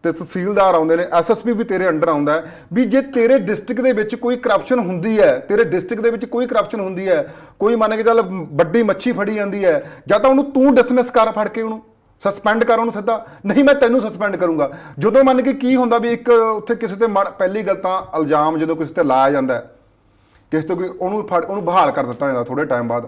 ਤੇ ਤਹਿਸੀਲਦਾਰ ਆਉਂਦੇ ਨੇ ਐਸਐਸਪੀ ਵੀ ਤੇਰੇ ਅੰਡਰ ਆਉਂਦਾ ਵੀ ਜੇ ਤੇਰੇ ਡਿਸਟ੍ਰਿਕਟ ਦੇ ਵਿੱਚ ਕੋਈ ਕਰਪਸ਼ਨ ਹੁੰਦੀ ਹੈ ਤੇਰੇ ਡਿਸਟ੍ਰਿਕਟ ਦੇ ਵਿੱਚ ਕੋਈ ਕਰਪਸ਼ਨ ਹੁੰਦੀ ਹੈ ਕੋਈ ਮੰਨ ਕੇ ਚੱਲ ਵੱਡੀ ਮੱਛੀ ਫੜੀ ਜਾਂਦੀ ਹੈ ਜਾਂ ਤਾਂ ਉਹਨੂੰ ਤੂੰ ਡਿਸਮਿਸ ਕਰ ਫੜ ਕੇ ਉਹਨੂੰ ਸਸਪੈਂਡ ਕਰ ਉਹਨੂੰ ਸਿੱਧਾ ਨਹੀਂ ਮੈਂ ਤੈਨੂੰ ਸਸਪੈਂਡ ਕਰੂੰਗਾ ਜਦੋਂ ਮੰਨ ਕੇ ਕੀ ਹੁੰਦਾ ਵੀ ਇੱਕ ਉੱਥੇ ਕਿਸੇ ਤੇ ਪਹਿਲੀ ਗੱਲ ਤਾਂ ਇਲਜ਼ਾਮ ਜਦੋਂ ਕਿਸੇ ਤੇ ਲਾਇਆ ਜਾਂਦਾ ਕਿਸੇ ਤੋਂ ਕੋਈ ਉਹਨੂੰ ਫੜ ਉਹਨੂੰ ਬਹਾਲ ਕਰ ਦਿੱਤਾ ਜਾਂਦਾ ਥੋੜੇ ਟਾਈਮ ਬਾਅਦ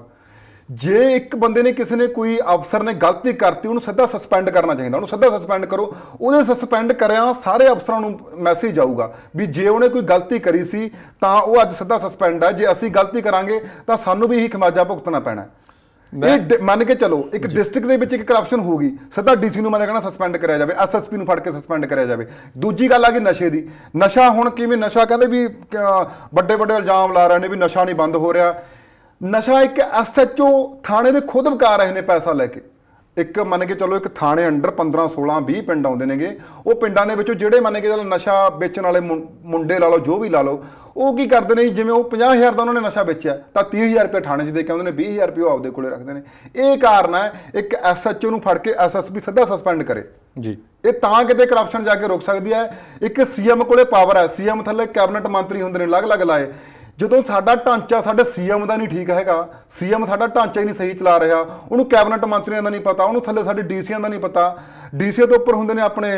ਜੇ ਇੱਕ ਬੰਦੇ ਨੇ ਕਿਸੇ ਨੇ ਕੋਈ ਅਫਸਰ ਨੇ ਗਲਤੀ ਕਰਤੀ ਉਹਨੂੰ ਸਿੱਧਾ ਸਸਪੈਂਡ ਕਰਨਾ ਚਾਹੀਦਾ ਉਹਨੂੰ ਸਿੱਧਾ ਸਸਪੈਂਡ ਕਰੋ ਉਹਦੇ ਸਸਪੈਂਡ ਕਰਿਆ ਸਾਰੇ ਅਫਸਰਾਂ ਨੂੰ ਮੈਸੇਜ ਜਾਊਗਾ ਵੀ ਜੇ ਉਹਨੇ ਕੋਈ ਗਲਤੀ ਕਰੀ ਸੀ ਤਾਂ ਉਹ ਅੱਜ ਸਿੱਧਾ ਸਸਪੈਂਡ ਹੈ ਜੇ ਅਸੀਂ ਗਲਤੀ ਕਰਾਂਗੇ ਤਾਂ ਸਾਨੂੰ ਵੀ ਇਹੀ ਖਮਾਜਾ ਭੁਗਤਣਾ ਪੈਣਾ ਇਹ ਮੰਨ ਕੇ ਚਲੋ ਇੱਕ ਡਿਸਟ੍ਰਿਕਟ ਦੇ ਵਿੱਚ ਇੱਕ ਕਰਪਸ਼ਨ ਹੋ ਗਈ ਸਿੱਧਾ ਡੀਸੀ ਨੂੰ ਮੈਂ ਕਹਿੰਦਾ ਸਸਪੈਂਡ ਕਰਿਆ ਜਾਵੇ ਐਸਐਸਪੀ ਨੂੰ ਫੜ ਕੇ ਸਸਪੈਂਡ ਕਰਿਆ ਜਾਵੇ ਦੂਜੀ ਗੱਲ ਆ ਗਈ ਨਸ਼ੇ ਦੀ ਨਸ਼ਾ ਹੁਣ ਕਿਵੇਂ ਨਸ਼ਾ ਕਹਿੰਦੇ ਵੀ ਵੱਡੇ ਵੱਡੇ ਇਲਜ਼ਾਮ ਲਾ ਰਹੇ ਨੇ ਵੀ ਨਸ਼ਾ ਨਹੀਂ ਬੰਦ ਹੋ ਰਿਹਾ ਨਸ਼ਾ ਇੱਕ ਐਸਐਚਓ ਥਾਣੇ ਦੇ ਖੁਦ ਵਕਾਰ ਰਹੇ ਨੇ ਪੈਸਾ ਲੈ ਕੇ ਇੱਕ ਮੰਨ ਕੇ ਚਲੋ ਇੱਕ ਥਾਣੇ ਅੰਡਰ 15 16 20 ਪਿੰਡ ਆਉਂਦੇ ਨੇਗੇ ਉਹ ਪਿੰਡਾਂ ਦੇ ਵਿੱਚੋਂ ਜਿਹੜੇ ਮੰਨ ਕੇ ਚਲੋ ਨਸ਼ਾ ਵੇਚਣ ਵਾਲੇ ਮੁੰਡੇ ਲਾ ਲਓ ਜੋ ਵੀ ਲਾ ਲਓ ਉਹ ਕੀ ਕਰਦੇ ਨੇ ਜਿਵੇਂ ਉਹ 50000 ਦਾ ਉਹਨਾਂ ਨੇ ਨਸ਼ਾ ਵੇਚਿਆ ਤਾਂ 30000 ਰੁਪਏ ਥਾਣੇ 'ਚ ਦੇ ਕੇ ਆਉਂਦੇ ਨੇ 20000 ਰੁਪਏ ਆਪਦੇ ਕੋਲੇ ਰੱਖਦੇ ਨੇ ਇਹ ਕਾਰਨ ਹੈ ਇੱਕ ਐਸਐਚਓ ਨੂੰ ਫੜ ਕੇ ਐਸਐਸਪੀ ਸਿੱਧਾ ਸਸਪੈਂਡ ਕਰੇ ਜੀ ਇਹ ਤਾਂ ਕਿਤੇ ਕਰਪਸ਼ਨ ਜਾ ਕੇ ਰੁਕ ਸਕਦੀ ਹੈ ਇੱਕ ਸੀਐਮ ਕੋਲੇ ਪਾਵਰ ਹੈ ਸੀਐਮ ਥੱਲੇ ਕੈਬਨਟ ਮੰਤਰੀ ਹੁੰਦੇ ਨੇ ਅਲੱਗ-ਅਲੱਗ ਲਾਏ ਜਦੋਂ ਸਾਡਾ ਢਾਂਚਾ ਸਾਡੇ ਸੀਐਮ ਦਾ ਨਹੀਂ ਠੀਕ ਹੈਗਾ ਸੀਐਮ ਸਾਡਾ ਢਾਂਚਾ ਹੀ ਨਹੀਂ ਸਹੀ ਚਲਾ ਰਿਹਾ ਉਹਨੂੰ ਕੈਬਨਿਟ ਮੰਤਰੀਆਂ ਦਾ ਨਹੀਂ ਪਤਾ ਉਹਨੂੰ ਥੱਲੇ ਸਾਡੇ ਡੀਸੀਆਂ ਦਾ ਨਹੀਂ ਪਤਾ ਡੀਸੀ ਤੋਂ ਉੱਪਰ ਹੁੰਦੇ ਨੇ ਆਪਣੇ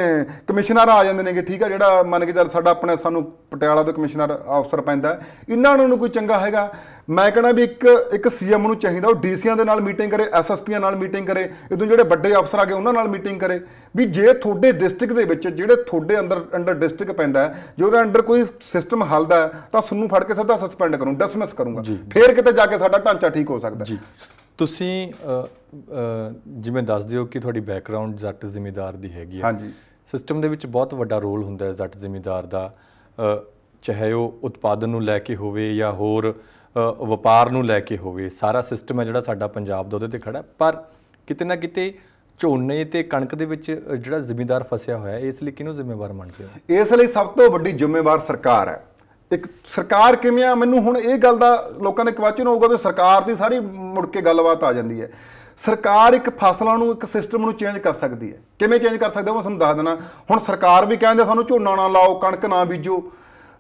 ਕਮਿਸ਼ਨਰ ਆ ਜਾਂਦੇ ਨੇਗੇ ਠੀਕ ਹੈ ਜਿਹੜਾ ਮੰਨ ਕੇ ਚੱਲ ਸਾਡਾ ਆਪਣੇ ਸਾਨੂੰ ਪਟਿਆਲਾ ਦਾ ਕਮਿਸ਼ਨਰ ਅਫਸਰ ਪੈਂਦਾ ਇਹਨਾਂ ਨੂੰ ਕੋਈ ਚੰਗਾ ਹੈਗਾ ਮੈਂ ਕਹਿੰਦਾ ਵੀ ਇੱਕ ਇੱਕ ਸੀਐਮ ਨੂੰ ਚਾਹੀਦਾ ਉਹ ਡੀਸੀਆਂ ਦੇ ਨਾਲ ਮੀਟਿੰਗ ਕਰੇ ਐਸਐਸਪੀਆਂ ਨਾਲ ਮੀਟਿੰਗ ਕਰੇ ਇਦੋਂ ਜਿਹੜੇ ਵੱਡੇ ਅਫਸਰ ਆ ਗਏ ਉਹਨਾਂ ਨਾਲ ਮੀਟਿੰਗ ਕਰੇ ਵੀ ਜੇ ਤੁਹਾਡੇ ਡਿਸਟ੍ਰਿਕਟ ਦੇ ਵਿੱਚ ਜਿਹੜੇ ਤੁਹਾਡੇ ਅੰਦਰ ਅੰਡਰ ਡਿਸਟ੍ਰਿਕਟ ਪੈਂਦਾ ਹੈ ਜੇ ਉਹਦੇ ਅੰਡਰ ਕੋਈ ਸਿਸਟਮ ਹਲਦਾ ਤਾਂ ਸਾਨੂੰ ਫੜ ਕੇ ਸਿੱਧਾ ਸਸਪੈਂਡ ਕਰੂੰ ਡਿਸਮਿਸ ਕਰੂੰਗਾ ਫੇਰ ਕਿਤੇ ਜਾ ਕੇ ਸਾਡਾ ਢਾਂਚਾ ਠੀਕ ਹੋ ਸਕਦਾ ਤੁਸੀਂ ਜਿਵੇਂ ਦੱਸਦੇ ਹੋ ਕਿ ਤੁਹਾਡੀ ਬੈਕਗ੍ਰਾਉਂਡ ਜੱਟ ਜ਼ਿੰਮੇਦਾਰ ਦੀ ਹੈਗੀ ਹੈ ਹਾਂਜੀ ਸਿਸਟਮ ਦੇ ਵਿੱਚ ਬਹੁਤ ਵੱਡਾ ਰੋਲ ਹੁੰਦਾ ਹੈ ਜੱਟ ਜ਼ਿੰਮੇਦਾਰ ਦਾ ਚਾਹੇ ਉਹ ਉਤਪਾਦਨ ਨੂੰ ਲੈ ਕੇ ਹੋਵੇ ਜਾਂ ਹੋਰ ਵਪਾਰ ਨੂੰ ਲੈ ਕੇ ਹੋਵੇ ਸਾਰਾ ਸਿਸਟਮ ਹੈ ਜਿਹੜਾ ਸਾਡਾ ਪੰਜਾਬ ਦੇ ਉਹਦੇ ਤੇ ਖੜਾ ਪਰ ਕਿਤੇ ਨਾ ਕਿਤੇ ਝੋਨੇ ਤੇ ਕਣਕ ਦੇ ਵਿੱਚ ਜਿਹੜਾ ਜ਼ਿੰਮੇਦਾਰ ਫਸਿਆ ਹੋਇਆ ਇਸ ਲਈ ਕਿਹਨੂੰ ਜ਼ਿੰਮੇਵਾਰ ਮੰਨਦੇ ਹੋ ਇਸ ਲਈ ਸਭ ਤੋਂ ਵੱਡੀ ਜ਼ਿੰਮੇਵਾਰ ਸਰਕਾਰ ਹੈ ਇੱਕ ਸਰਕਾਰ ਕਿਵੇਂ ਆ ਮੈਨੂੰ ਹੁਣ ਇਹ ਗੱਲ ਦਾ ਲੋਕਾਂ ਦੇ ਕੁਐਸਚਨ ਹੋਊਗਾ ਵੀ ਸਰਕਾਰ ਦੀ ਸਾਰੀ ਮੁੜ ਕੇ ਗੱਲਬਾਤ ਆ ਜਾਂਦੀ ਹੈ ਸਰਕਾਰ ਇੱਕ ਫਸਲਾਂ ਨੂੰ ਇੱਕ ਸਿਸਟਮ ਨੂੰ ਚੇਂਜ ਕਰ ਸਕਦੀ ਹੈ ਕਿਵੇਂ ਚੇਂਜ ਕਰ ਸਕਦਾ ਮੈਂ ਤੁਹਾਨੂੰ ਦੱਸ ਦੇਣਾ ਹੁਣ ਸਰਕਾਰ ਵੀ ਕਹਿੰਦੇ ਸਾਨੂੰ ਝੋਨਾ ਨਾ ਲਾਓ ਕਣਕ ਨਾ ਬੀਜੋ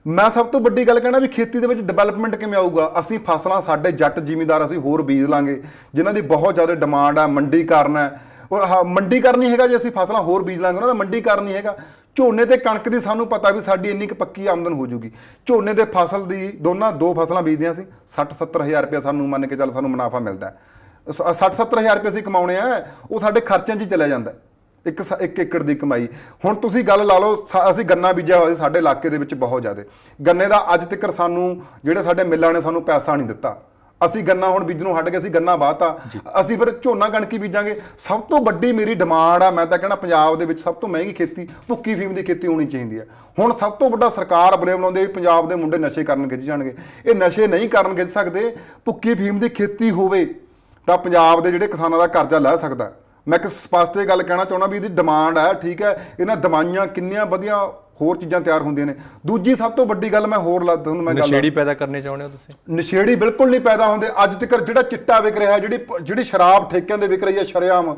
ਮੈਂ ਸਭ ਤੋਂ ਵੱਡੀ ਗੱਲ ਕਹਿਣਾ ਵੀ ਖੇਤੀ ਦੇ ਵਿੱਚ ਡਿਵੈਲਪਮੈਂਟ ਕਿਵੇਂ ਆਊਗਾ ਅਸੀਂ ਫਸਲਾਂ ਸਾਡੇ ਜੱਟ ਜ਼ਿਮੀਂਦਾਰ ਅਸੀਂ ਹੋਰ ਬੀਜ ਲਾਂਗੇ ਜਿਨ੍ਹਾਂ ਦੀ ਬਹੁਤ ਜ਼ਿਆਦਾ ਡਿਮਾਂਡ ਆ ਮੰਡੀ ਕਰਨਾ ਹੈ ਔਰ ਮੰਡੀ ਕਰਨੀ ਹੈਗਾ ਜੇ ਅਸੀਂ ਫਸਲਾਂ ਹੋਰ ਬੀਜ ਲਾਂਗੇ ਉਹਨਾਂ ਦਾ ਮੰਡੀ ਕਰਨੀ ਹੈਗਾ ਝੋਨੇ ਤੇ ਕਣਕ ਦੀ ਸਾਨੂੰ ਪਤਾ ਵੀ ਸਾਡੀ ਇੰਨੀ ਕੁ ਪੱਕੀ ਆਮਦਨ ਹੋ ਜੂਗੀ ਝੋਨੇ ਦੇ ਫਸਲ ਦੀ ਦੋਨਾਂ ਦੋ ਫਸਲਾਂ ਬੀਜਦੇ ਸੀ 60 70000 ਰੁਪਏ ਸਾਨੂੰ ਮੰਨ ਕੇ ਚੱਲ ਸਾਨੂੰ ਮੁਨਾਫਾ ਮਿਲਦਾ 60 70000 ਰੁਪਏ ਅਸੀਂ ਕਮਾਉਣੇ ਆ ਉਹ ਸਾਡੇ ਖਰਚਿਆਂ 'ਚ ਹੀ ਚਲਾ ਜਾਂਦਾ ਇੱਕ ਇੱਕ ਏਕੜ ਦੀ ਕਮਾਈ ਹੁਣ ਤੁਸੀਂ ਗੱਲ ਲਾ ਲਓ ਅਸੀਂ ਗੰਨਾ ਬੀਜਿਆ ਹੋਇਆ ਸਾਡੇ ਇਲਾਕੇ ਦੇ ਵਿੱਚ ਬਹੁਤ ਜ਼ਿਆਦਾ ਗੰਨੇ ਦਾ ਅੱਜ ਤੱਕ ਸਾਨੂੰ ਜਿਹੜੇ ਸਾਡੇ ਮਿੱਲਾਂ ਨੇ ਸਾਨੂੰ ਪੈਸਾ ਨਹੀਂ ਦਿੱਤਾ ਅਸੀਂ ਗੰਨਾ ਹੁਣ ਬੀਜਣੋਂ ਹਟ ਗਏ ਅਸੀਂ ਗੰਨਾ ਬਾਤਾ ਅਸੀਂ ਫਿਰ ਝੋਨਾ ਕਣਕੀ ਬੀਜਾਂਗੇ ਸਭ ਤੋਂ ਵੱਡੀ ਮੇਰੀ ਡਿਮਾਂਡ ਆ ਮੈਂ ਤਾਂ ਕਹਿੰਦਾ ਪੰਜਾਬ ਦੇ ਵਿੱਚ ਸਭ ਤੋਂ ਮਹਿੰਗੀ ਖੇਤੀ ਭੁੱਕੀ ਫੀਮ ਦੀ ਖੇਤੀ ਹੋਣੀ ਚਾਹੀਦੀ ਆ ਹੁਣ ਸਭ ਤੋਂ ਵੱਡਾ ਸਰਕਾਰ ਬਲੇਮ ਲਾਉਂਦੇ ਵੀ ਪੰਜਾਬ ਦੇ ਮੁੰਡੇ ਨਸ਼ੇ ਕਰਨ ਗਿੱਜ ਜਾਣਗੇ ਇਹ ਨਸ਼ੇ ਨਹੀਂ ਕਰਨ ਗਿੱਜ ਸਕਦੇ ਭੁੱਕੀ ਫੀਮ ਦੀ ਖੇਤੀ ਹੋਵੇ ਤਾਂ ਪੰਜਾਬ ਦੇ ਜਿਹੜੇ ਕਿਸਾਨਾਂ ਦਾ ਕਰਜ਼ਾ ਲੈ ਸਕਦਾ ਮੈਂ ਇੱਕ ਸਪਸ਼ਟ ਗੱਲ ਕਹਿਣਾ ਚਾਹੁੰਦਾ ਵੀ ਇਹਦੀ ਡਿਮਾਂਡ ਹੈ ਠੀਕ ਹੈ ਇਹਨਾਂ ਦਵਾਈਆਂ ਕਿੰਨੀਆਂ ਵਧੀਆ ਹੋਰ ਚੀਜ਼ਾਂ ਤਿਆਰ ਹੁੰਦੀਆਂ ਨੇ ਦੂਜੀ ਸਭ ਤੋਂ ਵੱਡੀ ਗੱਲ ਮੈਂ ਹੋਰ ਲੱਗ ਤੁਹਾਨੂੰ ਮੈਂ ਗੱਲ ਨਸ਼ੇੜੀ ਪੈਦਾ ਕਰਨੇ ਚਾਹੁੰਦੇ ਹੋ ਤੁਸੀਂ ਨਸ਼ੇੜੀ ਬਿਲਕੁਲ ਨਹੀਂ ਪੈਦਾ ਹੁੰਦੇ ਅੱਜ ਤੱਕ ਜਿਹੜਾ ਚਿੱਟਾ ਵਿਕ ਰਿਹਾ ਜਿਹੜੀ ਜਿਹੜੀ ਸ਼ਰਾਬ ਠੇਕਿਆਂ ਦੇ ਵਿਕ ਰਹੀ ਹੈ ਸ਼ਰਿਆਮ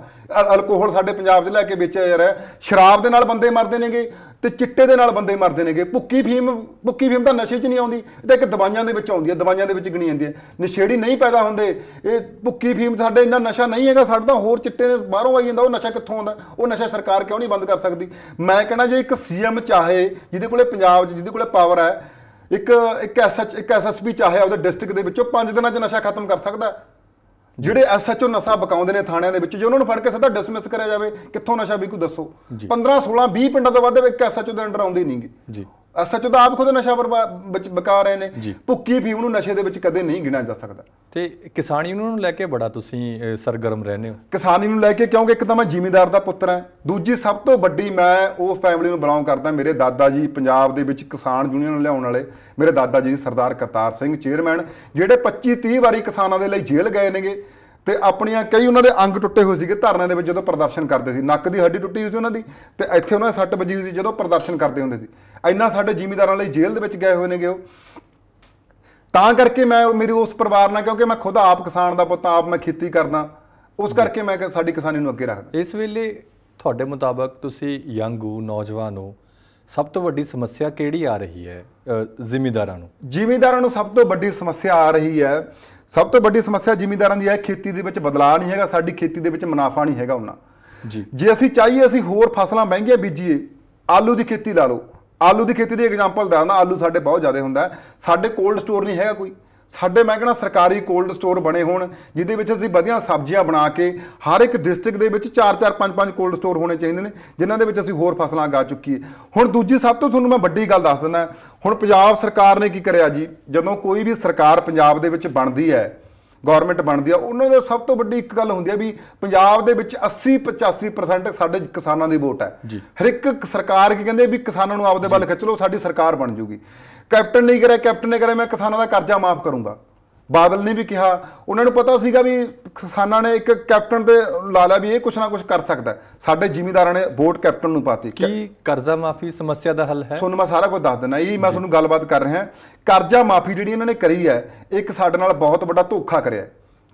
ਅਲਕੋਹਲ ਸਾਡੇ ਪੰਜਾਬ 'ਚ ਲੈ ਕੇ ਵੇਚਿਆ ਜਾ ਰਿਹਾ ਸ਼ਰਾਬ ਦੇ ਨਾਲ ਬੰਦੇ ਮਰਦੇ ਨੇਗੇ ਤੇ ਚਿੱਟੇ ਦੇ ਨਾਲ ਬੰਦੇ ਮਰਦੇ ਨੇਗੇ ਭੁੱਕੀ ਫੀਮ ਭੁੱਕੀ ਫੀਮ ਤਾਂ ਨਸ਼ੇ 'ਚ ਨਹੀਂ ਆਉਂਦੀ ਇਹ ਤਾਂ ਇੱਕ ਦਵਾਈਆਂ ਦੇ ਵਿੱਚ ਆਉਂਦੀ ਹੈ ਦਵਾਈਆਂ ਦੇ ਵਿੱਚ ਗਣੀ ਜਾਂਦੀ ਹੈ ਨਸ਼ੇੜੀ ਨਹੀਂ ਪੈਦਾ ਹੁੰਦੇ ਇਹ ਭੁੱਕੀ ਫੀਮ ਸਾਡੇ ਇੰਨਾ ਨਸ਼ਾ ਨਹੀਂ ਹੈਗਾ ਸਾਡੇ ਤਾਂ ਹੋਰ ਚਿੱਟੇ ਦੇ ਬਾਹਰੋਂ ਆਈ ਜਾਂਦਾ ਉਹ ਨਸ਼ਾ ਕਿੱਥੋਂ ਆਉਂਦਾ ਉਹ ਨਸ਼ਾ ਸਰਕਾਰ ਕਿਉਂ ਨਹੀਂ ਬੰਦ ਕਰ ਸਕਦੀ ਮੈਂ ਕਹਿੰਦਾ ਜੇ ਇੱਕ ਸੀਐਮ ਚਾਹੇ ਜਿਹਦੇ ਕੋਲੇ ਪੰਜਾਬ 'ਚ ਜਿਹਦੇ ਕੋਲੇ ਪਾਵਰ ਹੈ ਇੱਕ ਇੱਕ ਐਸਐਚ ਇੱਕ ਐਸਐਸਪੀ ਚਾਹੇ ਉਹਦੇ ਡਿਸਟ੍ਰਿਕਟ ਦੇ ਵਿੱਚੋਂ 5 ਦਿਨਾਂ 'ਚ ਨਸ਼ਾ ਖਤਮ ਕਰ ਸਕਦਾ ਜਿਹੜੇ ਐਸਐਚਓ ਨਸ਼ਾ ਬਕਾਉਂਦੇ ਨੇ ਥਾਣਿਆਂ ਦੇ ਵਿੱਚ ਜੇ ਉਹਨਾਂ ਨੂੰ ਫੜ ਕੇ ਸਿੱਧਾ ਡਿਸਮਿਸ ਕਰਿਆ ਜਾਵੇ ਕਿੱਥੋਂ ਨਸ਼ਾ ਵੀ ਕੋਈ ਦੱਸੋ 15 16 20 ਪਿੰਡਾਂ ਤੋਂ ਵੱਧ ਇੱਕ ਐਸਐਚਓ ਦੇ ਅੰਡਰ ਆਉਂਦੇ ਨਹੀਂਗੇ ਐਸਐਚਓ ਤਾਂ ਆਪ ਖੁਦ ਨਸ਼ਾ ਵਿੱਚ ਬਕਾ ਰਹੇ ਨੇ ਭੁੱਕੀ ਫੀਮ ਨੂੰ ਨਸ਼ੇ ਦੇ ਵਿੱਚ ਕਦੇ ਨਹੀਂ ਗਿਣਿਆ ਜਾ ਸਕਦਾ ਤੇ ਕਿਸਾਨੀ ਨੂੰ ਲੈ ਕੇ ਬੜਾ ਤੁਸੀਂ ਸਰਗਰਮ ਰਹਿੰਦੇ ਹੋ ਕਿਸਾਨੀ ਨੂੰ ਲੈ ਕੇ ਕਿਉਂਕਿ ਇੱਕ ਤਾਂ ਮੈਂ ਜ਼ਿਮੀਂਦਾਰ ਦਾ ਪੁੱਤਰ ਹਾਂ ਦੂਜੀ ਸਭ ਤੋਂ ਵੱਡੀ ਮੈਂ ਉਹ ਫੈਮਿਲੀ ਨੂੰ ਬਿਲੋਂਗ ਕਰਦਾ ਮੇਰੇ ਦਾਦਾ ਜੀ ਪੰਜਾਬ ਦੇ ਵਿੱਚ ਕਿਸਾਨ ਯੂਨੀਅਨ ਲਿਆਉਣ ਵਾਲੇ ਮੇਰੇ ਦਾਦਾ ਜੀ ਸਰਦਾਰ ਕਰਤਾਰ ਸਿੰਘ ਚੇਅਰਮੈਨ ਜਿਹੜੇ 25 30 ਵਾਰੀ ਕਿਸਾਨਾਂ ਦੇ ਲਈ ਜੇਲ੍ਹ ਗਏ ਨੇਗੇ ਤੇ ਆਪਣੀਆਂ ਕਈ ਉਹਨਾਂ ਦੇ ਅੰਗ ਟੁੱਟੇ ਹੋਏ ਸੀਗੇ ਧਰਨਾ ਦੇ ਵਿੱਚ ਜਦੋਂ ਪ੍ਰਦਰਸ਼ਨ ਕਰਦੇ ਸੀ ਨੱਕ ਦੀ ਹੱਡੀ ਟੁੱਟੀ ਹੋਈ ਸੀ ਉਹਨਾਂ ਦੀ ਤੇ ਇੱਥੇ ਉਹਨਾਂ ਦੇ ਸੱਟ ਵੱਜੀ ਹੋਈ ਸੀ ਜਦੋਂ ਪ੍ਰਦਰਸ਼ਨ ਕਰਦੇ ਹੁੰਦੇ ਸੀ ਇੰਨਾ ਸਾਡੇ ਜ਼ਿਮੀਦਾਰਾਂ ਲਈ ਜੇਲ੍ਹ ਦੇ ਵਿੱਚ ਗਏ ਹੋਏ ਨੇਗੇ ਉਹ ਤਾਂ ਕਰਕੇ ਮੈਂ ਮੇਰੀ ਉਸ ਪਰਿਵਾਰ ਨਾਲ ਕਿਉਂਕਿ ਮੈਂ ਖੁਦ ਆਪ ਕਿਸਾਨ ਦਾ ਪੁੱਤ ਆਪ ਮੈਂ ਖੇਤੀ ਕਰਦਾ ਉਸ ਕਰਕੇ ਮੈਂ ਸਾਡੀ ਕਿਸਾਨੀ ਨੂੰ ਅੱਗੇ ਰੱਖਦਾ ਇਸ ਵੇਲੇ ਤੁਹਾਡੇ ਮੁਤਾਬਕ ਤੁਸੀਂ ਯੰਗ ਹੋ ਨੌਜਵਾਨ ਹੋ ਸਭ ਤੋਂ ਵੱਡੀ ਸਮੱਸਿਆ ਕਿਹੜੀ ਆ ਰਹੀ ਹੈ ਜ਼ਿਮੀਂਦਾਰਾਂ ਨੂੰ ਜ਼ਿਮੀਂਦਾਰਾਂ ਨੂੰ ਸਭ ਤੋਂ ਵੱਡੀ ਸਮੱਸਿਆ ਆ ਰਹੀ ਹੈ ਸਭ ਤੋਂ ਵੱਡੀ ਸਮੱਸਿਆ ਜ਼ਿਮੀਂਦਾਰਾਂ ਦੀ ਹੈ ਖੇਤੀ ਦੇ ਵਿੱਚ ਬਦਲਾਅ ਨਹੀਂ ਹੈਗਾ ਸਾਡੀ ਖੇਤੀ ਦੇ ਵਿੱਚ ਮੁਨਾਫਾ ਨਹੀਂ ਹੈਗਾ ਉਹਨਾਂ ਜੀ ਜੇ ਅਸੀਂ ਚਾਹੀਏ ਅਸੀਂ ਹੋਰ ਫਸਲਾਂ ਮਹਿੰਗੀਆਂ ਬੀਜੀਏ ਆਲੂ ਦੀ ਖੇਤੀ ਲਾ ਲਓ ਆਲੂ ਦੀ ਖੇਤੀ ਦੀ ਐਗਜ਼ਾਮਪਲ ਦੱਸਦਾ ਆਲੂ ਸਾਡੇ ਬਹੁਤ ਜ਼ਿਆਦਾ ਹੁੰਦਾ ਸਾਡੇ ਕੋਲਡ ਸਟੋਰ ਨਹੀਂ ਹੈਗਾ ਕੋਈ ਸਾਡੇ ਮੈਂ ਕਹਿੰਦਾ ਸਰਕਾਰੀ ਕੋਲਡ ਸਟੋਰ ਬਣੇ ਹੋਣ ਜਿਹਦੇ ਵਿੱਚ ਅਸੀਂ ਵਧੀਆ ਸਬਜ਼ੀਆਂ ਬਣਾ ਕੇ ਹਰ ਇੱਕ ਡਿਸਟ੍ਰਿਕਟ ਦੇ ਵਿੱਚ 4-4 5-5 ਕੋਲਡ ਸਟੋਰ ਹੋਣੇ ਚਾਹੀਦੇ ਨੇ ਜਿਨ੍ਹਾਂ ਦੇ ਵਿੱਚ ਅਸੀਂ ਹੋਰ ਫਸਲਾਂ ਗਾ ਚੁੱਕੀ ਹੈ ਹੁਣ ਦੂਜੀ ਸਭ ਤੋਂ ਤੁਹਾਨੂੰ ਮੈਂ ਵੱਡੀ ਗੱਲ ਦੱਸ ਦਿੰਦਾ ਹੁਣ ਪੰਜਾਬ ਸਰਕਾਰ ਨੇ ਕੀ ਕਰਿਆ ਜੀ ਜਦੋਂ ਕੋਈ ਵੀ ਸਰਕਾਰ ਪੰਜਾਬ ਦੇ ਵਿੱਚ ਬਣਦੀ ਹੈ ਗਵਰਨਮੈਂਟ ਬਣਦੀ ਆ ਉਹਨਾਂ ਦਾ ਸਭ ਤੋਂ ਵੱਡੀ ਇੱਕ ਗੱਲ ਹੁੰਦੀ ਆ ਵੀ ਪੰਜਾਬ ਦੇ ਵਿੱਚ 80 85% ਸਾਡੇ ਕਿਸਾਨਾਂ ਦੀ ਵੋਟ ਹੈ ਹਰ ਇੱਕ ਸਰਕਾਰ ਕੀ ਕਹਿੰਦੇ ਵੀ ਕਿਸਾਨਾਂ ਨੂੰ ਆਪਦੇ ਵੱਲ ਖਿੱਚ ਲਓ ਸਾਡੀ ਸਰਕਾਰ ਬਣ ਜੂਗੀ ਕੈਪਟਨ ਨਹੀਂ ਕਰਿਆ ਕੈਪਟਨ ਨੇ ਕਰਿਆ ਮੈਂ ਕਿਸਾਨਾਂ ਦਾ ਕਰਜ਼ਾ ਮਾਫ ਕਰੂੰਗਾ ਬਾਦਲ ਨੇ ਵੀ ਕਿਹਾ ਉਹਨਾਂ ਨੂੰ ਪਤਾ ਸੀਗਾ ਵੀ ਕਿਸਾਨਾਂ ਨੇ ਇੱਕ ਕੈਪਟਨ ਤੇ ਲਾ ਲਿਆ ਵੀ ਇਹ ਕੁਛ ਨਾ ਕੁਛ ਕਰ ਸਕਦਾ ਸਾਡੇ ਜ਼ਿਮੀਦਾਰਾਂ ਨੇ ਵੋਟ ਕੈਪਟਨ ਨੂੰ ਪਾਤੀ ਕੀ ਕਰਜ਼ਾ ਮਾਫੀ ਸਮੱਸਿਆ ਦਾ ਹੱਲ ਹੈ ਤੁਹਾਨੂੰ ਮੈਂ ਸਾਰਾ ਕੁਝ ਦੱਸ ਦਿੰਦਾ ਇਹ ਮੈਂ ਤੁਹਾਨੂੰ ਗੱਲਬਾਤ ਕਰ ਰਿਹਾ ਕਰਜ਼ਾ ਮਾਫੀ ਜਿਹੜੀ ਇਹਨਾਂ ਨੇ ਕਰੀ ਹੈ ਇੱਕ ਸਾਡੇ ਨਾਲ ਬਹੁਤ ਵੱਡਾ ਧੋਖਾ ਕਰਿਆ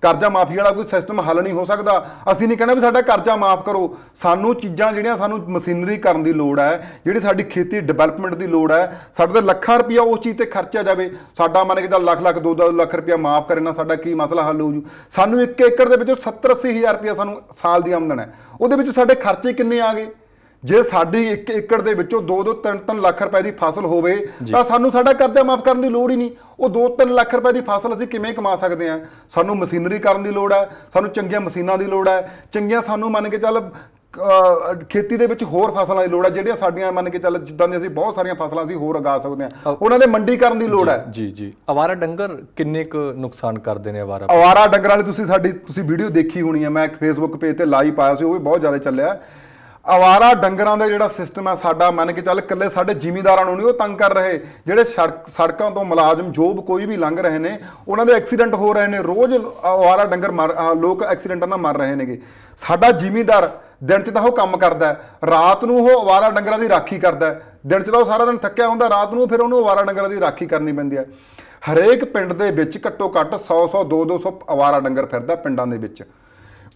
ਕਰਜ਼ਾ ਮਾਫੀ ਵਾਲਾ ਕੋਈ ਸਿਸਟਮ ਹੱਲ ਨਹੀਂ ਹੋ ਸਕਦਾ ਅਸੀਂ ਨਹੀਂ ਕਹਿੰਦੇ ਵੀ ਸਾਡਾ ਕਰਜ਼ਾ ਮਾਫ ਕਰੋ ਸਾਨੂੰ ਚੀਜ਼ਾਂ ਜਿਹੜੀਆਂ ਸਾਨੂੰ ਮਸ਼ੀਨਰੀ ਕਰਨ ਦੀ ਲੋੜ ਹੈ ਜਿਹੜੀ ਸਾਡੀ ਖੇਤੀ ਡਿਵੈਲਪਮੈਂਟ ਦੀ ਲੋੜ ਹੈ ਸਾਡੇ ਤੇ ਲੱਖਾਂ ਰੁਪਇਆ ਉਸ ਚੀਜ਼ ਤੇ ਖਰਚਿਆ ਜਾਵੇ ਸਾਡਾ ਮੰਨ ਕੇ ਤਾਂ ਲੱਖ ਲੱਖ 2-2 ਲੱਖ ਰੁਪਇਆ ਮਾਫ ਕਰੇ ਨਾ ਸਾਡਾ ਕੀ ਮਸਲਾ ਹੱਲ ਹੋ ਜੂ ਸਾਨੂੰ 1 ਏਕੜ ਦੇ ਵਿੱਚੋਂ 70 80000 ਹਜ਼ਾਰ ਰੁਪਇਆ ਸਾਨੂੰ ਸਾਲ ਦੀ ਆਮਦਨ ਹੈ ਉਹਦੇ ਵਿੱਚ ਸਾਡੇ ਖਰਚੇ ਕਿੰਨੇ ਆ ਗਏ ਜੇ ਸਾਡੀ 1 ਏਕੜ ਦੇ ਵਿੱਚੋਂ 2-2 3-3 ਲੱਖ ਰੁਪਏ ਦੀ ਫਸਲ ਹੋਵੇ ਤਾਂ ਸਾਨੂੰ ਸਾਡਾ ਕਰਜ਼ਾ ਮਾਫ ਕਰਨ ਦੀ ਲੋੜ ਹੀ ਨਹੀਂ ਉਹ 2-3 ਲੱਖ ਰੁਪਏ ਦੀ ਫਸਲ ਅਸੀਂ ਕਿਵੇਂ ਕਮਾ ਸਕਦੇ ਆ ਸਾਨੂੰ ਮਸ਼ੀਨਰੀ ਕਰਨ ਦੀ ਲੋੜ ਹੈ ਸਾਨੂੰ ਚੰਗੀਆਂ ਮਸ਼ੀਨਾਂ ਦੀ ਲੋੜ ਹੈ ਚੰਗੀਆਂ ਸਾਨੂੰ ਮੰਨ ਕੇ ਚੱਲ ਖੇਤੀ ਦੇ ਵਿੱਚ ਹੋਰ ਫਸਲਾਂ ਦੀ ਲੋੜ ਹੈ ਜਿਹੜੀਆਂ ਸਾਡੀਆਂ ਮੰਨ ਕੇ ਚੱਲ ਜਿੱਦਾਂ ਦੀ ਅਸੀਂ ਬਹੁਤ ਸਾਰੀਆਂ ਫਸਲਾਂ ਅਸੀਂ ਹੋਰ ਉਗਾ ਸਕਦੇ ਆ ਉਹਨਾਂ ਦੇ ਮੰਡੀ ਕਰਨ ਦੀ ਲੋੜ ਹੈ ਜੀ ਜੀ ਆਵਾਰਾ ਡੰਗਰ ਕਿੰਨੇ ਕੁ ਨੁਕਸਾਨ ਕਰਦੇ ਨੇ ਆਵਾਰਾ ਆਵਾਰਾ ਡੰਗਰਾਂ ਵਾਲੇ ਤੁਸੀਂ ਸਾਡੀ ਤੁਸੀਂ ਵੀਡੀਓ ਦੇਖੀ ਹੋਣੀ ਹੈ ਮੈਂ ਇੱਕ ਫੇਸਬੁੱਕ ਪੇਜ ਤੇ ਲਾਈਵ ਪਾਇਆ ਸੀ ਉਹ ਵੀ ਬਹੁਤ ਜ਼ਿਆਦਾ ਚੱਲਿਆ ਆਵਾਰਾ ਡੰਗਰਾਂ ਦਾ ਜਿਹੜਾ ਸਿਸਟਮ ਹੈ ਸਾਡਾ ਮੰਨ ਕੇ ਚੱਲ ਇਕੱਲੇ ਸਾਡੇ ਜ਼ਿਮੀਦਾਰਾਂ ਨੂੰ ਨਹੀਂ ਉਹ ਤੰਗ ਕਰ ਰਹੇ ਜਿਹੜੇ ਸੜਕਾਂ ਤੋਂ ਮੁਲਾਜ਼ਮ ਜੋਬ ਕੋਈ ਵੀ ਲੰਘ ਰਹੇ ਨੇ ਉਹਨਾਂ ਦੇ ਐਕਸੀਡੈਂਟ ਹੋ ਰਹੇ ਨੇ ਰੋਜ਼ ਆਵਾਰਾ ਡੰਗਰ ਲੋਕ ਐਕਸੀਡੈਂਟਾਂ ਨਾਲ ਮਰ ਰਹੇ ਨੇਗੇ ਸਾਡਾ ਜ਼ਿਮੀਦਾਰ ਦਿਨ 'ਚ ਤਾਂ ਉਹ ਕੰਮ ਕਰਦਾ ਰਾਤ ਨੂੰ ਉਹ ਆਵਾਰਾ ਡੰਗਰਾਂ ਦੀ ਰਾਖੀ ਕਰਦਾ ਦਿਨ 'ਚ ਤਾਂ ਉਹ ਸਾਰਾ ਦਿਨ ਥੱਕਿਆ ਹੁੰਦਾ ਰਾਤ ਨੂੰ ਫਿਰ ਉਹਨੂੰ ਆਵਾਰਾ ਡੰਗਰਾਂ ਦੀ ਰਾਖੀ ਕਰਨੀ ਪੈਂਦੀ ਹੈ ਹਰੇਕ ਪਿੰਡ ਦੇ ਵਿੱਚ ਘੱਟੋ ਘੱਟ 100 100 2 200 ਆਵਾਰਾ ਡੰਗਰ ਫਿਰਦਾ ਪਿੰਡਾਂ ਦੇ ਵਿੱਚ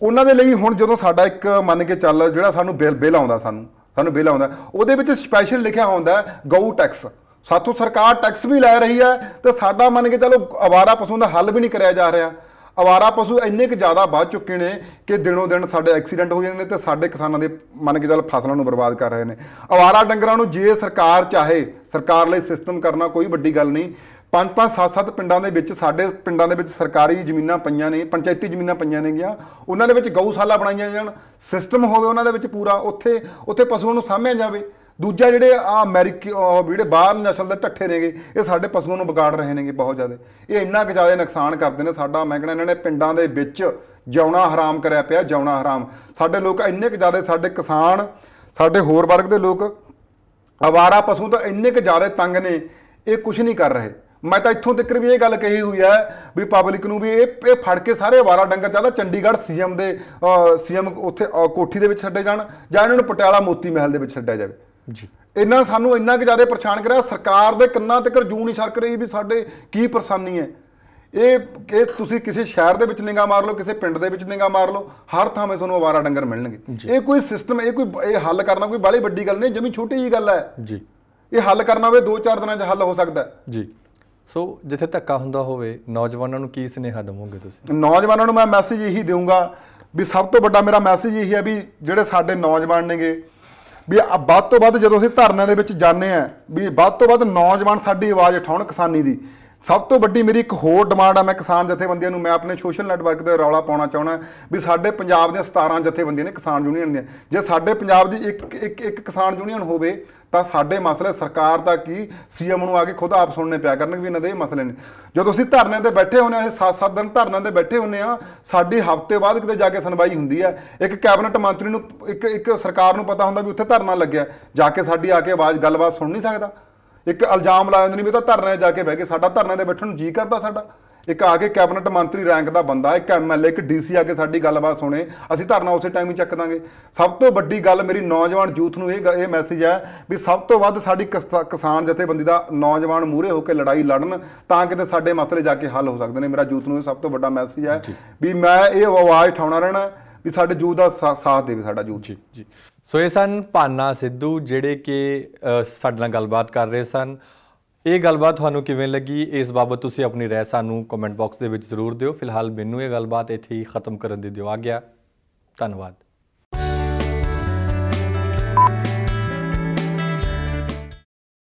ਉਹਨਾਂ ਦੇ ਲਈ ਹੁਣ ਜਦੋਂ ਸਾਡਾ ਇੱਕ ਮੰਨ ਕੇ ਚੱਲ ਜਿਹੜਾ ਸਾਨੂੰ ਬਿੱਲ ਬਿੱਲ ਆਉਂਦਾ ਸਾਨੂੰ ਸਾਨੂੰ ਬਿੱਲ ਆਉਂਦਾ ਉਹਦੇ ਵਿੱਚ ਸਪੈਸ਼ਲ ਲਿਖਿਆ ਹੁੰਦਾ ਗਊ ਟੈਕਸ ਸਾਥੋਂ ਸਰਕਾਰ ਟੈਕਸ ਵੀ ਲੈ ਰਹੀ ਹੈ ਤੇ ਸਾਡਾ ਮੰਨ ਕੇ ਚੱਲੋ ਆਵਾਰਾ ਪਸ਼ੂ ਦਾ ਹੱਲ ਵੀ ਨਹੀਂ ਕਰਿਆ ਜਾ ਰਿਹਾ ਆਵਾਰਾ ਪਸ਼ੂ ਇੰਨੇ ਕਿ ਜ਼ਿਆਦਾ ਵੱਧ ਚੁੱਕੇ ਨੇ ਕਿ ਦਿਨੋਂ ਦਿਨ ਸਾਡੇ ਐਕਸੀਡੈਂਟ ਹੋ ਜਾਂਦੇ ਨੇ ਤੇ ਸਾਡੇ ਕਿਸਾਨਾਂ ਦੇ ਮੰਨ ਕੇ ਚੱਲ ਫਸਲਾਂ ਨੂੰ ਬਰਬਾਦ ਕਰ ਰਹੇ ਨੇ ਆਵਾਰਾ ਡੰਗਰਾਂ ਨੂੰ ਜੇ ਸਰਕਾਰ ਚਾਹੇ ਸਰਕਾਰ ਲਈ ਸਿਸਟਮ ਕਰਨਾ ਕੋਈ ਵੱਡੀ ਗੱਲ ਨਹੀਂ ਪੰਜ ਪੰਜ ਸੱਤ ਸੱਤ ਪਿੰਡਾਂ ਦੇ ਵਿੱਚ ਸਾਡੇ ਪਿੰਡਾਂ ਦੇ ਵਿੱਚ ਸਰਕਾਰੀ ਜ਼ਮੀਨਾਂ ਪਈਆਂ ਨੇ ਪੰਚਾਇਤੀ ਜ਼ਮੀਨਾਂ ਪਈਆਂ ਨੇ ਗਿਆ ਉਹਨਾਂ ਦੇ ਵਿੱਚ ਗਊਸ਼ਾਲਾ ਬਣਾਈਆਂ ਜਾਣ ਸਿਸਟਮ ਹੋਵੇ ਉਹਨਾਂ ਦੇ ਵਿੱਚ ਪੂਰਾ ਉੱਥੇ ਉੱਥੇ ਪਸ਼ੂਆਂ ਨੂੰ ਸਾਂਭਿਆ ਜਾਵੇ ਦੂਜਾ ਜਿਹੜੇ ਆ ਅਮਰੀਕੀ ਜਿਹੜੇ ਬਾਹਰ ਨਸਲ ਦੇ ਠੱਠੇ ਨੇਗੇ ਇਹ ਸਾਡੇ ਪਸ਼ੂਆਂ ਨੂੰ ਵਿਗਾੜ ਰਹੇ ਨੇਗੇ ਬਹੁਤ ਜ਼ਿਆਦਾ ਇਹ ਇੰਨਾ ਕਿ ਜ਼ਿਆਦਾ ਨੁਕਸਾਨ ਕਰਦੇ ਨੇ ਸਾਡਾ ਮੈਂ ਕਹਿੰਦਾ ਇਹਨਾਂ ਨੇ ਪਿੰਡਾਂ ਦੇ ਵਿੱਚ ਜਿਉਣਾ ਹਰਾਮ ਕਰਿਆ ਪਿਆ ਜਿਉਣਾ ਹਰਾਮ ਸਾਡੇ ਲੋਕ ਇੰਨੇ ਕਿ ਜ਼ਿਆਦਾ ਸਾਡੇ ਕਿਸਾਨ ਸਾਡੇ ਹੋਰ ਵਰਗ ਦੇ ਲੋਕ ਆਵਾਰਾ ਪਸ਼ੂ ਤਾਂ ਇੰਨੇ ਕਿ ਜ਼ਿਆਦਾ ਤੰਗ ਨੇ ਇਹ ਕੁਝ ਨਹੀਂ ਕਰ ਰਹੇ ਮੈਂ ਤਾਂ ਇੱਥੋਂ ਤੱਕ ਵੀ ਇਹ ਗੱਲ ਕਹੀ ਹੋਈ ਹੈ ਵੀ ਪਬਲਿਕ ਨੂੰ ਵੀ ਇਹ ਇਹ ਫੜ ਕੇ ਸਾਰੇ ਵਾਰਾ ਡੰਗਰ ਚਾਹਦਾ ਚੰਡੀਗੜ੍ਹ ਸੀਐਮ ਦੇ ਸੀਐਮ ਉੱਥੇ ਕੋਠੀ ਦੇ ਵਿੱਚ ਛੱਡੇ ਜਾਣ ਜਾਂ ਇਹਨਾਂ ਨੂੰ ਪਟਿਆਲਾ ਮੋਤੀ ਮਹਿਲ ਦੇ ਵਿੱਚ ਛੱਡਿਆ ਜਾਵੇ ਜੀ ਇੰਨਾ ਸਾਨੂੰ ਇੰਨਾ ਕਿ ਜ਼ਿਆਦਾ ਪਰੇਸ਼ਾਨ ਕਰਿਆ ਸਰਕਾਰ ਦੇ ਕੰਨਾਂ ਤੱਕ ਜੂ ਨਹੀਂ ਛੜਕ ਰਹੀ ਵੀ ਸਾਡੇ ਕੀ ਪਰੇਸ਼ਾਨੀ ਹੈ ਇਹ ਕਿ ਤੁਸੀਂ ਕਿਸੇ ਸ਼ਹਿਰ ਦੇ ਵਿੱਚ ਨਿਗਾ ਮਾਰ ਲਓ ਕਿਸੇ ਪਿੰਡ ਦੇ ਵਿੱਚ ਨਿਗਾ ਮਾਰ ਲਓ ਹਰ ਥਾਂ 'ਤੇ ਤੁਹਾਨੂੰ ਆਵਾਰਾ ਡੰਗਰ ਮਿਲਣਗੇ ਇਹ ਕੋਈ ਸਿਸਟਮ ਇਹ ਕੋਈ ਇਹ ਹੱਲ ਕਰਨਾ ਕੋਈ ਬਾਲੀ ਵੱਡੀ ਗੱਲ ਨਹੀਂ ਜਮੀ ਛੋਟੀ ਜੀ ਗੱਲ ਹੈ ਜੀ ਇਹ ਹੱਲ ਕਰਨਾ ਹੋਵੇ 2-4 ਦਿਨਾਂ 'ਚ ਹੱਲ ਹੋ ਸਕਦਾ ਹੈ ਜੀ ਸੋ ਜਿੱਥੇ ਧੱਕਾ ਹੁੰਦਾ ਹੋਵੇ ਨੌਜਵਾਨਾਂ ਨੂੰ ਕੀ ਸਨੇਹਾ ਦਵੋਗੇ ਤੁਸੀਂ ਨੌਜਵਾਨਾਂ ਨੂੰ ਮੈਂ ਮੈਸੇਜ ਇਹੀ ਦੇਵਾਂਗਾ ਵੀ ਸਭ ਤੋਂ ਵੱਡਾ ਮੇਰਾ ਮੈਸੇਜ ਇਹੀ ਹੈ ਵੀ ਜਿਹੜੇ ਸਾਡੇ ਨੌਜਵਾਨ ਨੇਗੇ ਵੀ ਵੱਧ ਤੋਂ ਵੱਧ ਜਦੋਂ ਅਸੀਂ ਧਰਨਿਆਂ ਦੇ ਵਿੱਚ ਜਾਂਦੇ ਆ ਵੀ ਵੱਧ ਤੋਂ ਵੱਧ ਨੌਜਵਾਨ ਸਾਡੀ ਆਵਾਜ਼ ਉਠਾਉਣ ਕਿਸਾਨੀ ਦੀ ਸਭ ਤੋਂ ਵੱਡੀ ਮੇਰੀ ਇੱਕ ਹੋਰ ਡਿਮਾਂਡ ਆ ਮੈਂ ਕਿਸਾਨ ਜਥੇਬੰਦੀਆਂ ਨੂੰ ਮੈਂ ਆਪਣੇ ਸੋਸ਼ਲ ਨੈਟਵਰਕ ਤੇ ਰੌਲਾ ਪਾਉਣਾ ਚਾਹਣਾ ਵੀ ਸਾਡੇ ਪੰਜਾਬ ਦੇ 17 ਜਥੇਬੰਦੀਆਂ ਨੇ ਕਿਸਾਨ ਯੂਨੀਅਨ ਨੇ ਜੇ ਸਾਡੇ ਪੰਜਾਬ ਦੀ ਇੱਕ ਇੱਕ ਇੱਕ ਕਿਸਾਨ ਯੂਨੀਅਨ ਹੋਵੇ ਤਾਂ ਸਾਡੇ ਮਸਲੇ ਸਰਕਾਰ ਦਾ ਕੀ ਸੀਐਮ ਨੂੰ ਆ ਕੇ ਖੁਦ ਆਪ ਸੁਣਨੇ ਪਿਆ ਕਰਨਗੇ ਵੀ ਇਹਨਾਂ ਦੇ ਮਸਲੇ ਨੇ ਜਦੋਂ ਅਸੀਂ ਧਰਨੇ ਤੇ ਬੈਠੇ ਹੁੰਨੇ ਆ ਇਹ 7-7 ਦਿਨ ਧਰਨੇ ਤੇ ਬੈਠੇ ਹੁੰਨੇ ਆ ਸਾਡੀ ਹਫ਼ਤੇ ਬਾਅਦ ਕਿਤੇ ਜਾ ਕੇ ਸੁਣਵਾਈ ਹੁੰਦੀ ਹੈ ਇੱਕ ਕੈਬਨਿਟ ਮੰਤਰੀ ਨੂੰ ਇੱਕ ਇੱਕ ਸਰਕਾਰ ਨੂੰ ਪਤਾ ਹੁੰਦਾ ਵੀ ਉੱਥੇ ਧਰਨਾ ਲੱਗਿਆ ਜਾ ਕੇ ਸਾਡੀ ਆ ਕੇ ਆਵਾਜ਼ ਗੱਲਬਾਤ ਸੁਣ ਨਹੀਂ ਸਕਦਾ ਇੱਕ ਇਲਜ਼ਾਮ ਲਾਇਆ ਨਹੀਂ ਵੀ ਤਾਂ ਧਰਨੇ ਜਾ ਕੇ ਬਹਿ ਕੇ ਸਾਡਾ ਧਰਨੇ ਦੇ ਬੈਠਣ ਨੂੰ ਜੀ ਕਰਦਾ ਸਾਡਾ ਇੱਕ ਆ ਕੇ ਕੈਬਨਟ ਮੰਤਰੀ ਰੈਂਕ ਦਾ ਬੰਦਾ ਇੱਕ ਐਮਐਲਏ ਇੱਕ ਡੀਸੀ ਆ ਕੇ ਸਾਡੀ ਗੱਲਬਾਤ ਸੁਣੇ ਅਸੀਂ ਧਰਨਾ ਉਸੇ ਟਾਈਮ ਹੀ ਚੱਕ ਦਾਂਗੇ ਸਭ ਤੋਂ ਵੱਡੀ ਗੱਲ ਮੇਰੀ ਨੌਜਵਾਨ ਯੂਥ ਨੂੰ ਇਹ ਇਹ ਮੈਸੇਜ ਹੈ ਵੀ ਸਭ ਤੋਂ ਵੱਧ ਸਾਡੀ ਕਿਸਾਨ ਜਥੇਬੰਦੀ ਦਾ ਨੌਜਵਾਨ ਮੂਰੇ ਹੋ ਕੇ ਲੜਾਈ ਲੜਨ ਤਾਂ ਕਿ ਤੇ ਸਾਡੇ ਮਸਲੇ ਜਾ ਕੇ ਹੱਲ ਹੋ ਸਕਦੇ ਨੇ ਮੇਰਾ ਯੂਥ ਨੂੰ ਇਹ ਸਭ ਤੋਂ ਵੱਡਾ ਮੈਸੇਜ ਹੈ ਵੀ ਮੈਂ ਇਹ ਆਵਾਜ਼ ਠਾਉਣਾ ਰਹਿਣਾ ਵੀ ਸਾਡੇ ਯੂਥ ਦਾ ਸਾਥ ਦੇਵੇ ਸਾਡਾ ਯੂਥ ਜੀ ਜੀ ਸੋ ਇਹ ਸਨ ਭਾਨਾ ਸਿੱਧੂ ਜਿਹੜੇ ਕਿ ਸਾਡੇ ਨਾਲ ਗੱਲਬਾਤ ਕਰ ਰਹੇ ਸਨ ਇਹ ਗੱਲਬਾਤ ਤੁਹਾਨੂੰ ਕਿਵੇਂ ਲੱਗੀ ਇਸ ਬਾਬਤ ਤੁਸੀਂ ਆਪਣੀ رائے ਸਾਨੂੰ ਕਮੈਂਟ ਬਾਕਸ ਦੇ ਵਿੱਚ ਜ਼ਰੂਰ ਦਿਓ ਫਿਲਹਾਲ ਮੈਨੂੰ ਇਹ ਗੱਲਬਾਤ ਇੱਥੇ ਹੀ ਖਤਮ ਕਰਨ ਦੀ ਦਿਓ ਆ ਗਿਆ ਧੰਨਵਾਦ